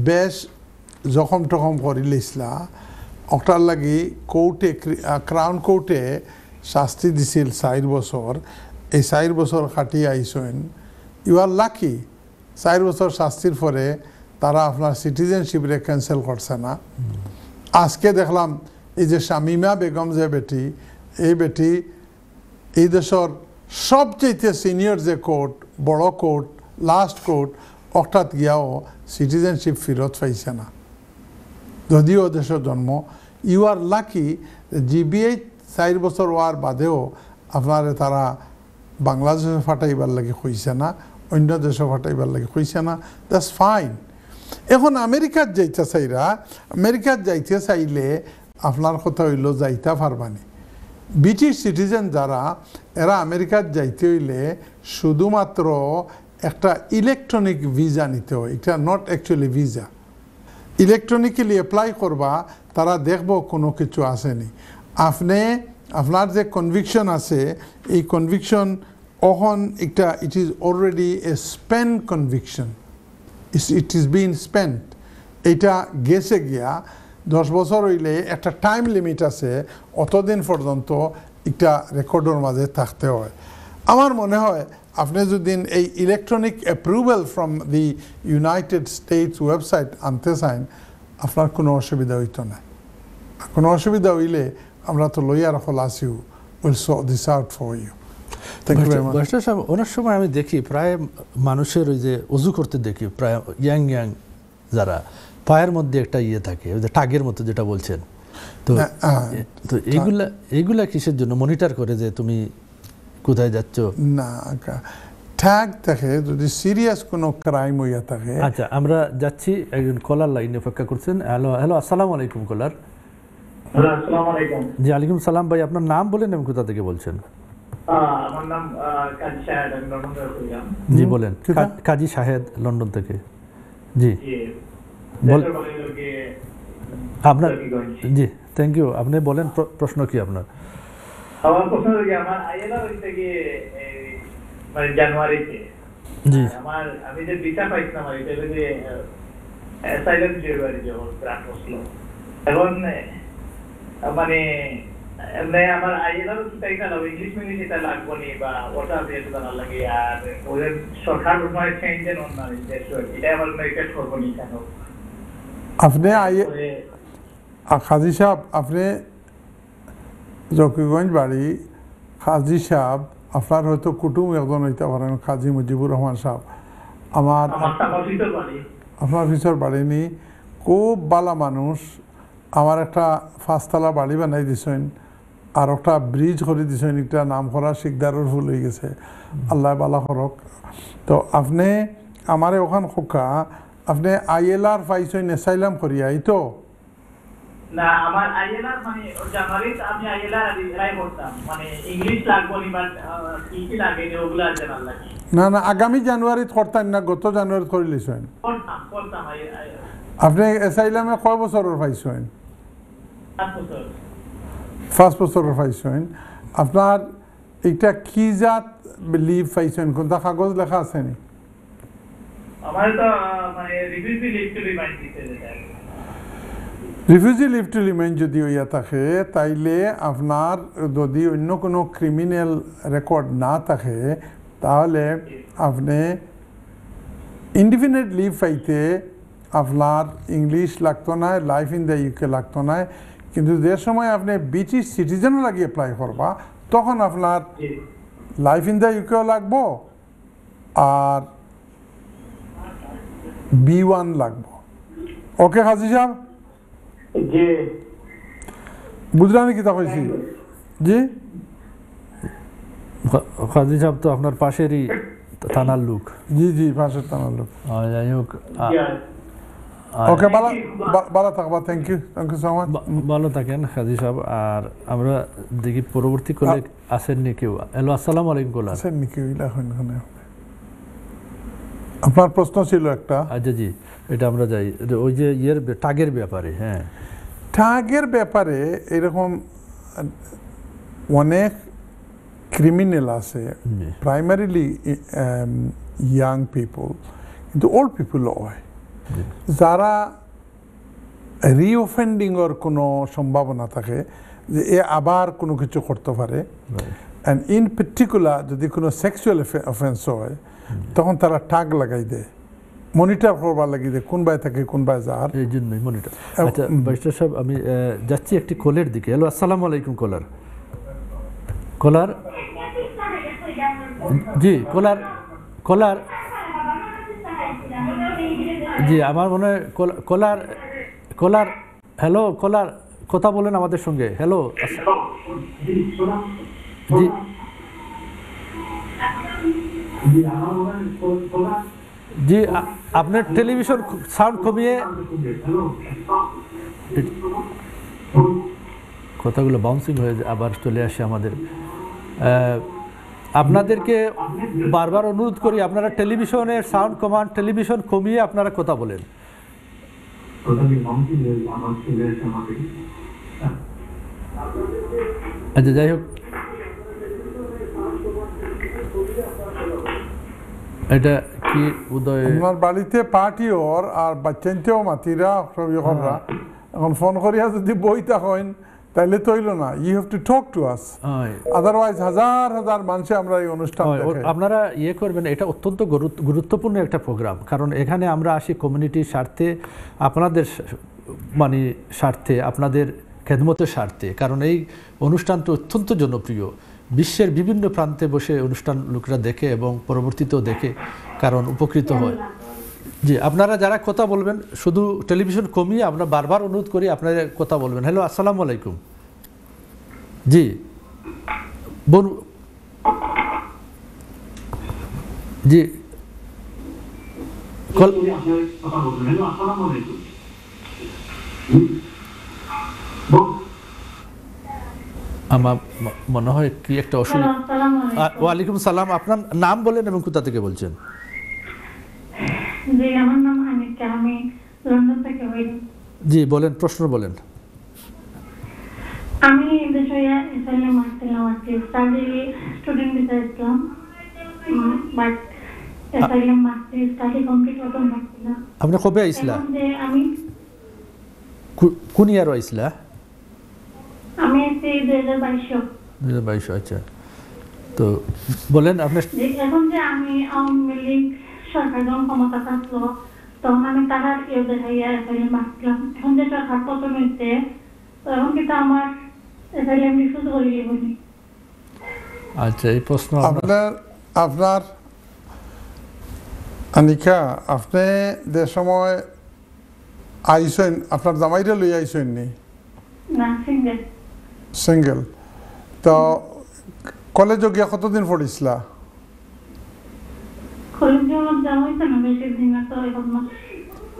বেশ জখম টখম করিলে অক্টার লাগি কোর্টে ক্রাউন কোর্টে শাস্তি দিছিল চার বছর এই চার বছর কাটি আইসেন ইউ আর লাকি চার বছর শাস্তির পরে তারা আপনার রে ক্যান্সেল করছে না আজকে দেখলাম এই যে শামিমা বেগম যে বেটি এই বেটি এই দেশের সবচেয়ে সিনিয়র যে কোর্ট বড় কোর্ট লাস্ট কোর্ট অর্থাৎ গিয়াও সিটিজেনশিপ ফিরত পাইছে না যদিও দেশের জন্ম ইউ আর লাকি জিবিএইচ চার বছর হওয়ার বাদেও আপনার তারা বাংলাদেশে ফাটাইবার লাগে হয়েছে না অন্য দেশে ফাটাইবার লাগে হয়েছে না দ্যাটস ফাইন এখন আমেরিকার যাইতে চাইরা আমেরিকার যাইতে চাইলে আপনার কথা হইল যাইতা পারবানি ব্রিটিশ সিটিজেন যারা এরা আমেরিকার যাইতে হইলে শুধুমাত্র একটা ইলেকট্রনিক ভিসা নিতে হয় এটা not actually visa electronically apply করবা তারা দেখব কোনো কিছু আসেনি আপনি আপনার যে কনভিকশন আছে এই কনভিকশন অহন একটা it is already a spent conviction it is been spent এটা গেছে গিয়া দশ বছর হইলে একটা টাইম লিমিট আছে অতদিন পর্যন্ত একটা রেকর্ডের মাঝে থাকতে হয় আমার মনে হয় আপনি যদি এই electronic approval from the United States website আনতে চান আপনার কোনো অসুবিধা হইতো না কোনো অসুবিধা হইলে আমরা তো লইয়া হল আসিউ উইল সো দিস আউট ফর ইউ সাহেব অনেক সময় আমি দেখি প্রায় মানুষের ওই যে উজু করতে দেখি প্রায় ইয়াং ইয়াং যারা পায়ের মধ্যে একটা ইয়ে থাকে ওই যে টাগের মতো যেটা বলছেন তো তো এইগুলা এইগুলা কিসের জন্য মনিটর করে যে তুমি কোথায় যাচ্ছ না ট্যাগ আচ্ছা। থাকে যদি সিরিয়াস কোনো ক্রাইম হইয়া থাকে আচ্ছা আমরা যাচ্ছি একজন কলার লাইনে অপেক্ষা করছেন হ্যালো হ্যালো আসসালামু আলাইকুম কলার হ্যাঁ, জি আলাইকুম সালাম ভাই আপনার নাম বলেন এবং কোথা থেকে বলছেন জি বলেন কাজী শাহেদ লন্ডন থেকে জি আপনার জি থ্যাংক ইউ আপনি বলেন প্রশ্ন কি আপনার আমার প্রশ্ন আমার আইএলআর মানে জানুয়ারিতে জি আমার আমি যে ভিসা পাইছিলাম এটা এখন মানে, মানে আমার ইংলিশ এটা লাগবো নি বা ওটা লাগে আর ওদের সরকার চেঞ্জ এর এটা আমার মানে করবো নি কেন আপনি খাজি সাহেব আপনি জকিগঞ্জ বাড়ি খাজি সাহেব আপনার হয়তো কুটুম একজন হইতে পারেন খাজি মুজিবুর রহমান সাহেব আমার আপনার পিছর বাড়ি নি খুব বালা মানুষ আমার একটা ফাঁসতলা বাড়ি বানাই দিছেন আর একটা ব্রিজ করে দিছেন একটা নাম করা শিকদারের ভুল হয়ে গেছে আল্লাহ বালা হরক তো আপনি আমার ওখান খোকা আপনি আইএলআর পাইছেন এসাইলাম করি আই তো না আমার আইএলআর মানে আমি আইএলআর করতাম মানে ইংলিশ বাট কি কি লাগে ওগুলা না না আগামী জানুয়ারিত করতাম না গত জানুয়ারিত করে লিছেন করতাম করতাম আপনি এসাইলামে কয় বছরের পাইছেন পাঁচ বছরের পাইছেন আপনার এটা কি জাত লিভ পাইছেন কোনটা কাগজ লেখা আছে নি মানে রিফিউজি লিভ টু রিমেইন যদি ইয়া থাকে তাইলে আপনার যদি অন্য কোনো ক্রিমিনাল রেকর্ড না থাকে তাহলে আপনি ইন্ডিফিনিট লিভ পাইতে আপনার ইংলিশ লাগতো না লাইফ ইন দ্য ইউকে লাগতো না কিন্তু যে সময় আপনি ব্রিটিশ সিটিজেনও লাগিয়ে অ্যাপ্লাই করবা তখন আপনার লাইফ ইন দ্য ইউকেও লাগব আর বি ওয়ান লাগব ওকে হাজি সাহেব বুঝলাম কি কিতা কইছি জি কাজী সাহেব তো আপনার পাশেরই থানার লোক জি জি পাশের থানার লোক যাই হোক ওকে ভালো ভালো থাকবা thank you thank you so much ভালো থাকেন হাজি সাহেব আর আমরা দেখি পরবর্তী কলে আসেন নি কেউ হ্যালো আসসালামু আলাইকুম কোলা আসেন নি কেউ আপনার প্রশ্ন ছিল একটা আচ্ছা জি এটা আমরা যাই ওই যে ইয়ের টাগের ব্যাপারে হ্যাঁ টাগের ব্যাপারে এরকম অনেক ক্রিমিনাল আছে প্রাইমারিলি ইয়াং পিপল কিন্তু ওল্ড পিপলও হয় যারা রিওফেন্ডিংয়ের কোনো সম্ভাবনা থাকে যে এ আবার কোনো কিছু করতে পারে অ্যান্ড ইন পার্টিকুলার যদি কোনো সেক্সুয়াল অফেন্স হয় hmm. তখন তারা টাগ লাগাই দেয় মনিটর করবার লাগি দেয় কোন বাই থাকে কোন বাই যার এই জন্যই মনিটর আচ্ছা সাহেব আমি যাচ্ছি একটি কলের দিকে হ্যালো আসসালামু আলাইকুম কলার কলার জি কলার কলার জি আমার মনে হয় কোলার কোলার হ্যালো কোলার কথা বলেন আমাদের সঙ্গে হ্যালো জি জি আপনার টেলিভিশন সাউন্ড কমিয়ে কথাগুলো বাউন্সিং হয়ে আবার চলে আসে আমাদের আপনাদেরকে বারবার অনুরোধ করি আপনারা টেলিভিশনের সাউন্ড কমান্ড টেলিভিশন কমিয়ে আপনারা কথা বলেন আচ্ছা যাই হোক এটা কি উদয় আমার বাড়িতে পার্টি ওর আর বাচ্চান্তেও মাতিরা ইয়ে হ্যাঁ। এখন ফোন করিয়া যদি বইতে হয় তাইলে তো হইলো না you have to talk to us otherwise হাজার হাজার মানুষে আমরা এই অনুষ্ঠান আপনারা ইয়ে করবেন এটা অত্যন্ত গুরুত্বপূর্ণ একটা প্রোগ্রাম কারণ এখানে আমরা আসি কমিউনিটির স্বার্থে আপনাদের মানে স্বার্থে আপনাদের খেদমতের স্বার্থে কারণ এই অনুষ্ঠানটা অত্যন্ত জনপ্রিয় বিশ্বের বিভিন্ন প্রান্তে বসে অনুষ্ঠান লোকরা দেখে এবং পরবর্তীতেও দেখে কারণ উপকৃত হয় জি আপনারা যারা কথা বলবেন শুধু টেলিভিশন কমিয়ে আমরা বারবার অনুরোধ করি আপনারা কথা বলবেন হ্যালো আসসালামু আলাইকুম জি বোন জি আমার মনে হয় কি একটা অসুবিধা ওয়ালাইকুম সালাম আপনার নাম বলেন এবং কোথা থেকে বলছেন জি বলেন প্রশ্ন বলেন আমি আর কি আপনি কবে আইছিলা আমি কোন ইয়ার আইছিলা আমি আইছি 2022 2022 আচ্ছা তো বলেন আপনি এখন যে আমি আওয়ামী লীগ ক্ষমতা থাকলো তখন আমি তারা কেউ দেখাই মাখলাম এখন যে সরকার প্রথম হইতে তখন কিন্তু আমার এফআইএম ইস্যু আচ্ছা এই প্রশ্ন আপনার আপনার অনিকা আপনি যে সময় আইসেন আপনার জামাইরে লই আইসেন নি সিঙ্গেল তো কলেজ গিয়া কতদিন পড়িছিলা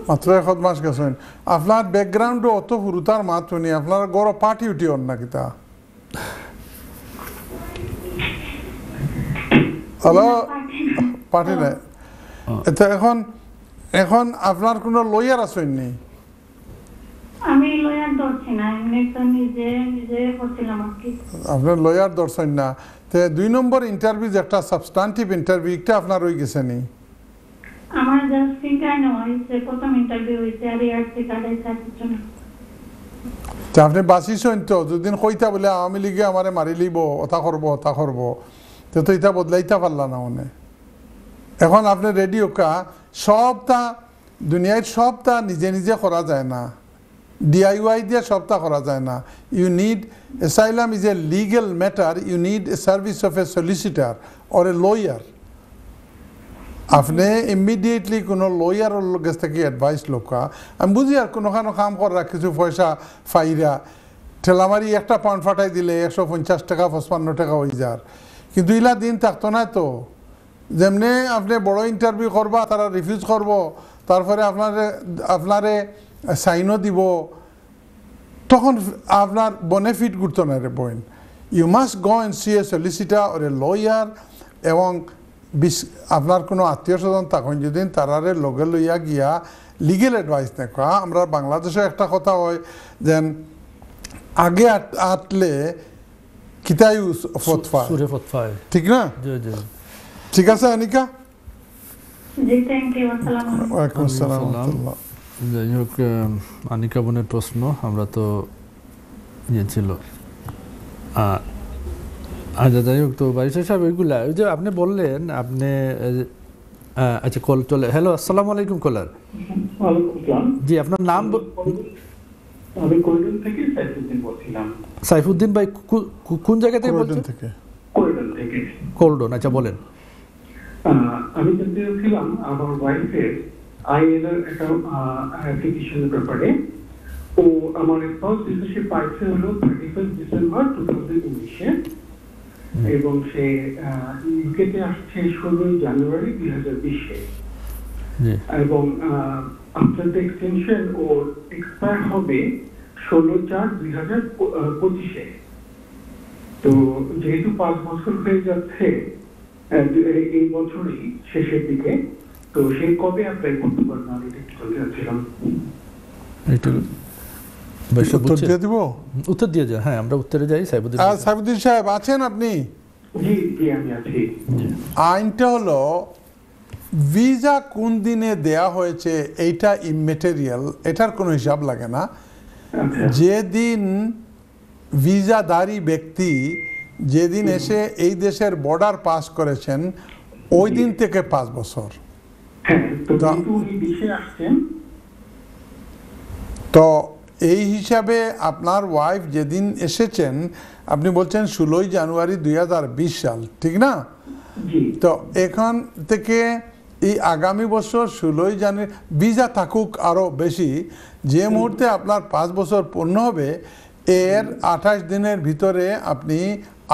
মাত্র এক মাস গেছেন আপনার ব্যাকগ্রাউন্ড অত হুরুতার মাত শুনি আপনার গড় পার্টি উঠি অন্য কিতা হ্যালো পার্টি নাই এখন এখন আপনার কোনো লয়ার আছেন নি আমি লয়ার ধরছি আপনার লয়ার ধরছেন না তে দুই নম্বর ইন্টারভিউ যেটা সাবস্টান্টিভ ইন্টারভিউ এটা আপনার হই গেছে নি আমার জাস্ট তিনটা নেওয়া হইছে প্রথম ইন্টারভিউ হইছে আর এর থেকে আর কিছু না তা আপনি বাঁচিছেন তো যদিন কইতা বলে আওয়ামী লীগে আমারে মারি লিব কথা করব কথা করব তে তো এটা বদলাইতা পারলা না মনে এখন আপনি রেডিও কা সবটা দুনিয়ায় সবটা নিজে নিজে করা যায় না ডিআইওয়াই দিয়ে সপ্তাহ করা যায় না you need asylum is a legal matter you need a service of a solicitor or a lawyer আপনি ইমিডিয়েটলি কোনো লয়ারের কাছ থেকে অ্যাডভাইস লোকা আমি বুঝি আর কোনোখানো কাম করা কিছু পয়সা ফাইরা ঠেলামারি একটা পান ফাটাই দিলে একশো পঞ্চাশ টাকা পঁচপান্ন টাকা হয়ে যার কিন্তু ইলা দিন থাকতো না তো যেমনে আপনি বড় ইন্টারভিউ করবা তারা রিফিউজ করব তারপরে আপনারে আপনারে সাইনও দিব তখন আপনার বেনিফিট গুরুত্ব না রে বইন you must go and see a solicitor or a lawyer এবং বিশ আপনার কোনো আত্মীয় স্বজন তখন যদি তারারে লগে লইয়া গিয়া লিগেল অ্যাডভাইস নেখা আমরা বাংলাদেশে একটা কথা হয় যেন আগে আটলে কিতাই ফতফা ঠিক না ঠিক আছে অনিকা জি থ্যাংক ইউ আলাইকুম আসসালাম যাই হোক আনিকা বোনের প্রশ্ন আমরা তো ইয়ে ছিল আচ্ছা যাই হোক তো বারিশা সাহেব এগুলা ওই যে আপনি বললেন আপনি আচ্ছা কল চলে হ্যালো আসসালামু আলাইকুম কলার জি আপনার নাম সাইফুদ্দিন ভাই কোন জায়গা থেকে বলছেন থেকে কোল্ডন থেকে কোল্ডন আচ্ছা বলেন আমি জানতে চাচ্ছিলাম আমার ওয়াইফের আইএলএর একটা অ্যাপ্লিকেশনের ব্যাপারে ও আমার রেসপন্স সে পাইছে হলো thirty first December two thousand উনিশে এবং সে ইউকেতে আসছে ষোলোই জানুয়ারি দুই হাজার বিশে এবং after the extension or expire হবে ষোলো চার দুই হাজার পঁচিশে তো যেহেতু পাঁচ বছর হয়ে যাচ্ছে এই বছরই শেষের দিকে তো সেই কবে অ্যাপ্লাই করতে পারবো আমি করতে চাচ্ছিলাম উত্তর দিয়ে দিব হ্যাঁ আমরা উত্তরে যাই সাইবুদ্দিন সাইবুদ্দিন সাহেব আছেন আপনি আইনটা হলো ভিসা কোন দিনে দেয়া হয়েছে এইটা ইমেটেরিয়াল এটার কোনো হিসাব লাগে না আচ্ছা। যেদিন ভিসাধারী ব্যক্তি যেদিন এসে এই দেশের বর্ডার পাস করেছেন ওই দিন থেকে পাঁচ বছর হ্যাঁ, তো এই হিসাবে আপনার ওয়াইফ যেদিন এসেছেন আপনি বলছেন ষোলোই জানুয়ারি দুই সাল ঠিক না তো এখান থেকে এই আগামী বছর ষোলোই জানুয়ারি ভিসা থাকুক আরও বেশি যে মুহূর্তে আপনার পাঁচ বছর পূর্ণ হবে এর আঠাশ দিনের ভিতরে আপনি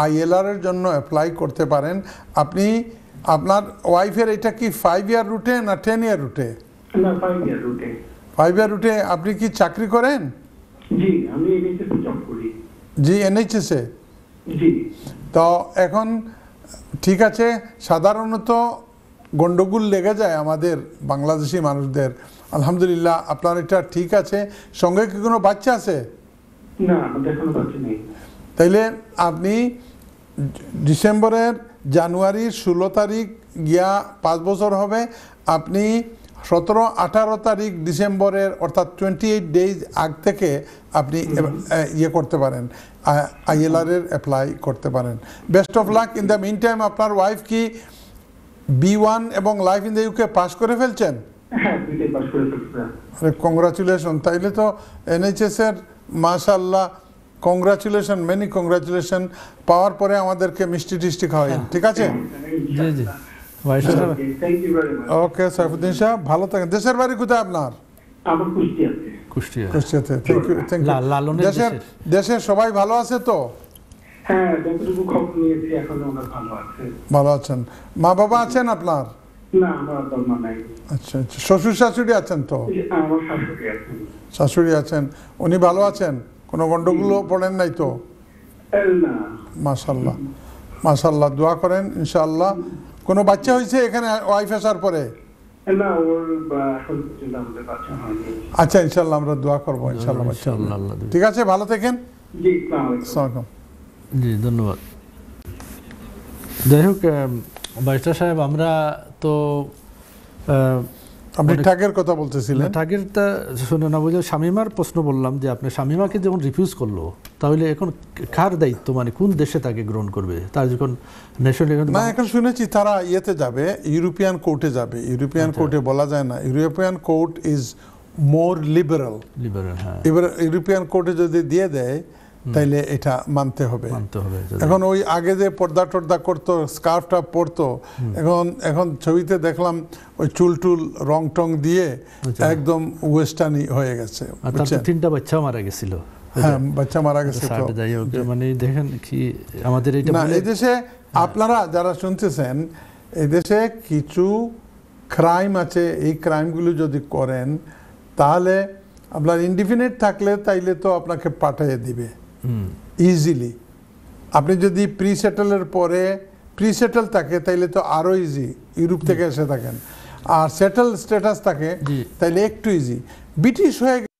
আইএলআরের জন্য অ্যাপ্লাই করতে পারেন আপনি আপনার ওয়াইফের এটা কি ফাইভ ইয়ার রুটে না টেন ইয়ার রুটে ফাইভ ইয়ার রুটে আপনি কি চাকরি করেন জি আমি এনএইচএস এ তো এখন ঠিক আছে সাধারণত গণ্ডগোল লেগে যায় আমাদের বাংলাদেশি মানুষদের আলহামদুলিল্লাহ আপনার এটা ঠিক আছে সঙ্গে কি কোনো বাচ্চা আছে না তাইলে আপনি ডিসেম্বরের জানুয়ারির ষোলো তারিখ গিয়া পাঁচ বছর হবে আপনি সতেরো আঠারো তারিখ ডিসেম্বরের অর্থাৎ টোয়েন্টি এইট ডেজ আগ থেকে আপনি ইয়ে করতে পারেন আইএলআরের অ্যাপ্লাই করতে পারেন best of luck in the meantime আপনার ওয়াইফ কি বি ওয়ান এবং লাইফ ইন দ্য ইউকে পাস করে ফেলছেন হ্যাঁ, কংগ্রাচুলেশন হ্যাঁ। তাইলে তো এনএইচএস এর আল্লাহ কংগ্রাচুলেশন মেনি কংগ্রাচুলেশন পাওয়ার পরে আমাদেরকে মিষ্টি টিষ্টি খাওয়াই হ্যাঁ। ঠিক আছে জি জি ওকে সাইফুদ্দিন সাহেব ভালো থাকেন দেশের বাড়ি কোথায় আপনার থ্যাংক ইউ থ্যাংক ইউ দেশের দেশের সবাই ভালো আছে তো হ্যাঁ, ভালো আছেন মা বাবা আছেন আপনার আচ্ছা আচ্ছা শ্বশুর শাশুড়ি আছেন তো শাশুড়ি আছেন উনি ভালো আছেন কোনো গণ্ডগুলো পড়েন নাই তো মাসাল্লাহ মাসাল্লাহ দোয়া করেন ইনশাল্লাহ কোনো বাচ্চা হয়েছে এখানে ওয়াইফ আসার পরে আচ্ছা ইনশাল্লাহ আমরা দোয়া করবো ইনশাল্লাহ ঠিক আছে ভালো থাকেন জি ধন্যবাদ যাই হোক বাইস্টার সাহেব আমরা তো আপনি মানে ঠাকের কথা বলতেছিলেন তা শুনে না বুঝে শামিমার প্রশ্ন বললাম যে আপনি শামিমাকে যখন রিফিউজ করলো তাহলে এখন কার দায়িত্ব মানে কোন দেশে তাকে গ্রহণ করবে তার যখন ন্যাশনাল না এখন শুনেছি তারা ইয়েতে যাবে ইউরোপিয়ান কোর্টে যাবে ইউরোপিয়ান আচ্ছা। কোর্টে বলা যায় না European court is more liberal liberal হ্যাঁ ইউরোপিয়ান কোর্টে যদি দিয়ে দেয় তাইলে এটা মানতে হবে এখন ওই আগে যে পর্দা টর্দা করতো স্কার্ফটা পরতো এখন এখন ছবিতে দেখলাম ওই চুল টুল রং টং দিয়ে আচ্ছা। একদম ওয়েস্টার্নি হয়ে গেছে তিনটা বাচ্চা মারা গেছিল হ্যাঁ বাচ্চা মারা গেছে মানে দেখেন কি আমাদের এই দেশে হ্যাঁ। আপনারা যারা শুনতেছেন এদেশে কিছু ক্রাইম আছে এই ক্রাইমগুলো যদি করেন তাহলে আপনার ইন্ডিফিনিট থাকলে তাইলে তো আপনাকে পাঠিয়ে দিবে ইজিলি আপনি যদি প্রি সেটেলের পরে প্রি সেটেল থাকে তাইলে তো আরও ইজি ইউরোপ থেকে এসে থাকেন আর সেটেল স্ট্যাটাস থাকে তাইলে একটু ইজি ব্রিটিশ হয়ে